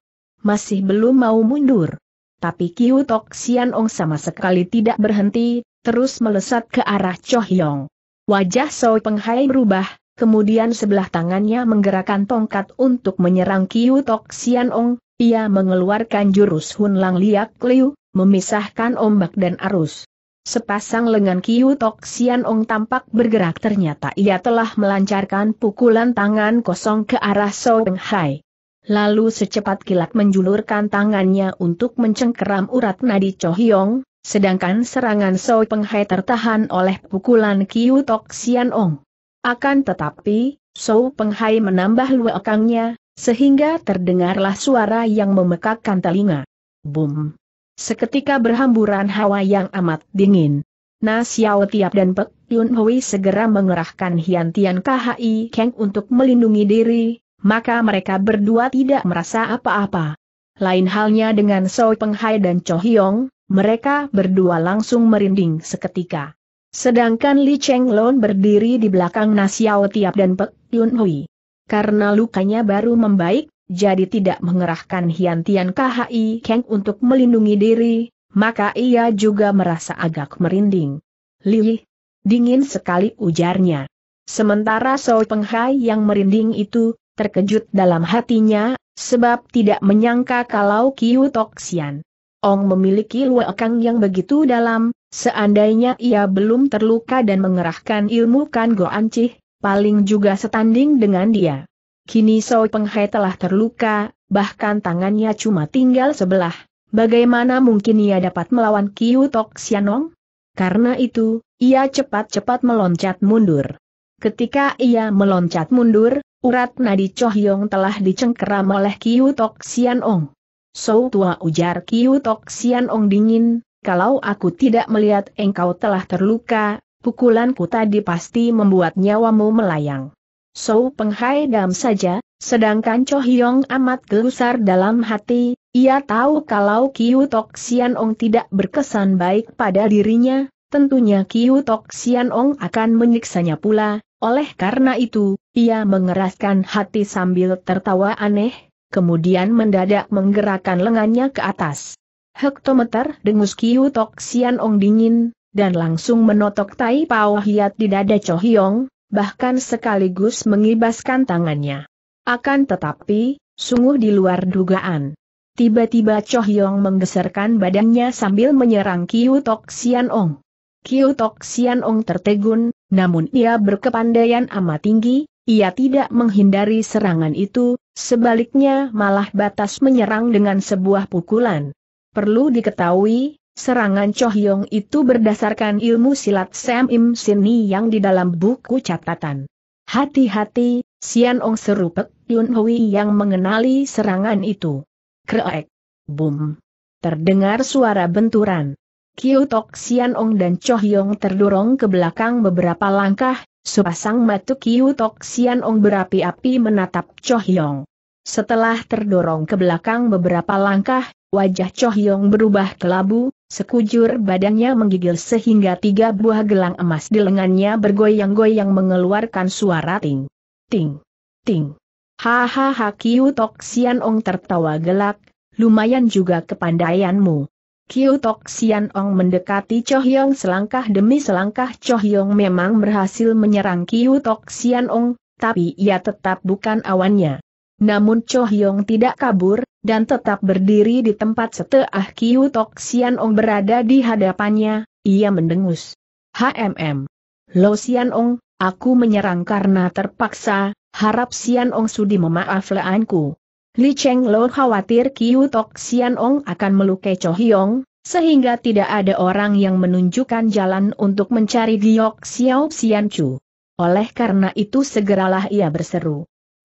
Masih belum mau mundur. Tapi Kiu Tok Sian Ong sama sekali tidak berhenti, terus melesat ke arah Choh Yong. Wajah Soi Penghai berubah, kemudian sebelah tangannya menggerakkan tongkat untuk menyerang Kiu Tok Sian Ong, ia mengeluarkan jurus Hun Lang Liak Liu, memisahkan ombak dan arus. Sepasang lengan Kiu Tok Sian Ong tampak bergerak ternyata ia telah melancarkan pukulan tangan kosong ke arah So Hai. Lalu secepat kilat menjulurkan tangannya untuk mencengkeram urat nadi Cho Hyong, sedangkan serangan So Peng Hai tertahan oleh pukulan Kiu Tok Sian Ong. Akan tetapi, Sou Penghai menambah luakangnya, sehingga terdengarlah suara yang memekakkan telinga. Bum! Seketika berhamburan hawa yang amat dingin. Na Xiao Tiap dan Pek Yun Hui segera mengerahkan Hian Tian KHI Kang untuk melindungi diri, maka mereka berdua tidak merasa apa-apa. Lain halnya dengan Soi Penghai dan Cho Hyong, mereka berdua langsung merinding seketika. Sedangkan Li Cheng Lon berdiri di belakang Nasiao Tiap dan Pek Yun Hui. Karena lukanya baru membaik, jadi tidak mengerahkan Hian Tian KHI Kang untuk melindungi diri, maka ia juga merasa agak merinding. Li, dingin sekali ujarnya. Sementara Sao Penghai yang merinding itu, terkejut dalam hatinya, sebab tidak menyangka kalau Kiu Toksian Ong memiliki luekang yang begitu dalam, Seandainya ia belum terluka dan mengerahkan ilmu kan Goancih, paling juga setanding dengan dia. Kini Soi Penghai telah terluka, bahkan tangannya cuma tinggal sebelah. Bagaimana mungkin ia dapat melawan Kiu Tok Xianong? Karena itu, ia cepat-cepat meloncat mundur. Ketika ia meloncat mundur, urat nadi Chohyong telah dicengkeram oleh Kiu Tok Xianong. So tua ujar Kiu Tok Xianong dingin, kalau aku tidak melihat engkau telah terluka, pukulanku tadi pasti membuat nyawamu melayang. So Penghai Dam saja, sedangkan Cho Hyong amat gelusar dalam hati, ia tahu kalau Kiu Tok Sian Ong tidak berkesan baik pada dirinya, tentunya Kiu Tok Sian Ong akan menyiksanya pula, oleh karena itu, ia mengeraskan hati sambil tertawa aneh, kemudian mendadak menggerakkan lengannya ke atas. Hektometer dengus Kiu Tok Sian Ong dingin, dan langsung menotok Tai Pao Hiat di dada Cho Hyong, bahkan sekaligus mengibaskan tangannya. Akan tetapi, sungguh di luar dugaan. Tiba-tiba Cho Hyong menggeserkan badannya sambil menyerang Kiu Tok Sian Ong. Kiu Tok Sian Ong tertegun, namun ia berkepandaian amat tinggi, ia tidak menghindari serangan itu, sebaliknya malah batas menyerang dengan sebuah pukulan. Perlu diketahui, serangan Chohyong itu berdasarkan ilmu silat Sam Im Sini yang di dalam buku catatan. Hati-hati, Sian Ong seru Pek Yun Hui yang mengenali serangan itu. Kreek. Boom. Terdengar suara benturan. Kiu Tok Sian Ong dan Chohyong terdorong ke belakang beberapa langkah, sepasang mata Kiu Tok Sian Ong berapi-api menatap Chohyong. Setelah terdorong ke belakang beberapa langkah, wajah Cho Hyong berubah kelabu, sekujur badannya menggigil sehingga tiga buah gelang emas di lengannya bergoyang-goyang mengeluarkan suara ting. Ting. Ting. Hahaha Kiu Tok Sian Ong tertawa gelak, lumayan juga kepandaianmu. Kiu Tok Sian Ong mendekati Cho Hyong selangkah demi selangkah Cho Hyong memang berhasil menyerang Kiu Tok Sian Ong, tapi ia tetap bukan awannya. Namun Cho Hyong tidak kabur, dan tetap berdiri di tempat setelah Kiu Tok Sian Ong berada di hadapannya, ia mendengus. HMM. Lo Sian Ong, aku menyerang karena terpaksa, harap Sian Ong sudi memaafkanku. Li Cheng Lo khawatir Kiu Tok Sian Ong akan melukai Cho Hyong, sehingga tidak ada orang yang menunjukkan jalan untuk mencari Giok Xiao Sian Chu. Oleh karena itu segeralah ia berseru.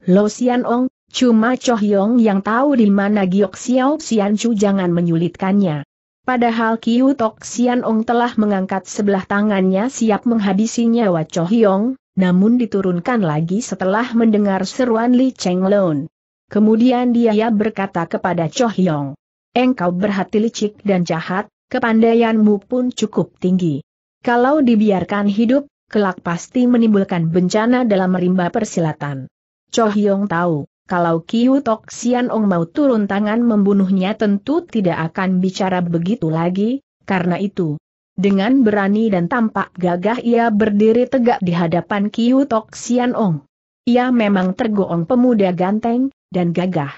Lo Sian Ong, Cuma Yong yang tahu di mana Giok Xiao Xian Chu jangan menyulitkannya. Padahal Kiu Tok Xian Ong telah mengangkat sebelah tangannya siap menghabisi nyawa Yong, namun diturunkan lagi setelah mendengar seruan Li Cheng Lun. Kemudian dia berkata kepada Yong, Engkau berhati licik dan jahat, kepandaianmu pun cukup tinggi. Kalau dibiarkan hidup, kelak pasti menimbulkan bencana dalam rimba persilatan. Yong tahu, kalau Kiu Tok Sian Ong mau turun tangan membunuhnya tentu tidak akan bicara begitu lagi, karena itu. Dengan berani dan tampak gagah ia berdiri tegak di hadapan Kiu Tok Sian Ong. Ia memang tergoong pemuda ganteng, dan gagah.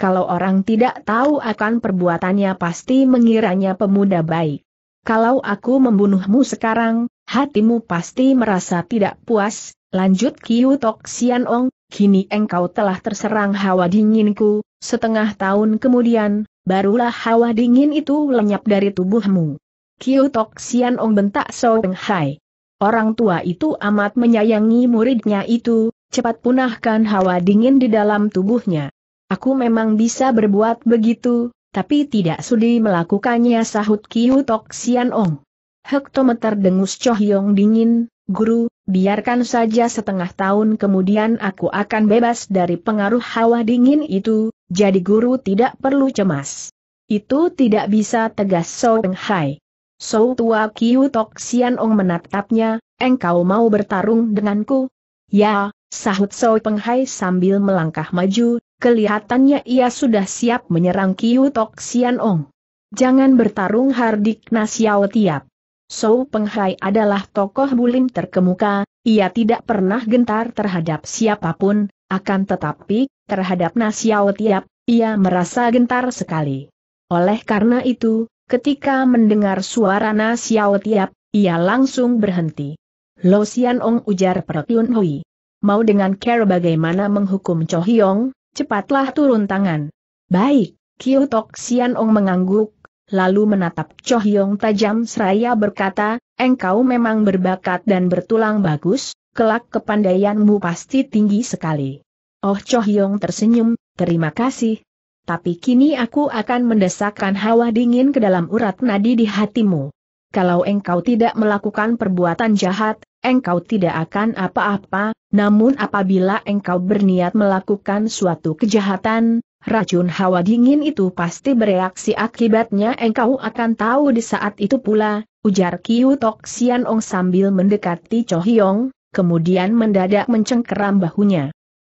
Kalau orang tidak tahu akan perbuatannya pasti mengiranya pemuda baik. Kalau aku membunuhmu sekarang, hatimu pasti merasa tidak puas, lanjut Kiu Tok Sian Ong, kini engkau telah terserang hawa dinginku, setengah tahun kemudian, barulah hawa dingin itu lenyap dari tubuhmu. Kiu Tok Sian Ong bentak So Peng Hai. Orang tua itu amat menyayangi muridnya itu, cepat punahkan hawa dingin di dalam tubuhnya. Aku memang bisa berbuat begitu, tapi tidak sudi melakukannya sahut Kiu Tok Sian Ong. Hektometer dengus Choh Yong dingin, guru, biarkan saja setengah tahun kemudian aku akan bebas dari pengaruh hawa dingin itu, jadi guru tidak perlu cemas. Itu tidak bisa tegas So Peng Hai. So Tua Kiu Tok Sian Ong menatapnya, engkau mau bertarung denganku? Ya, sahut So Peng Hai sambil melangkah maju, kelihatannya ia sudah siap menyerang Kiu Tok Sian Ong. Jangan bertarung Hardik Nasiao Tiap. Sou Penghai adalah tokoh bulim terkemuka, ia tidak pernah gentar terhadap siapapun, akan tetapi, terhadap Nasiao Tiap, ia merasa gentar sekali. Oleh karena itu, ketika mendengar suara Nasiao Tiap, ia langsung berhenti. Lo Sian Ong ujar Yun Hui. Mau dengan care bagaimana menghukum Cho Hyong, cepatlah turun tangan. Baik, Kyu Tok Sian Ong mengangguk, lalu menatap Cho Hyong tajam seraya berkata, engkau memang berbakat dan bertulang bagus, kelak kepandaianmu pasti tinggi sekali. Oh Cho Hyong tersenyum, terima kasih. Tapi kini aku akan mendesakkan hawa dingin ke dalam urat nadi di hatimu. Kalau engkau tidak melakukan perbuatan jahat, engkau tidak akan apa-apa, namun apabila engkau berniat melakukan suatu kejahatan, racun hawa dingin itu pasti bereaksi akibatnya engkau akan tahu di saat itu pula, ujar Kiu Tok Sian Ong sambil mendekati Cho Hyong, kemudian mendadak mencengkeram bahunya.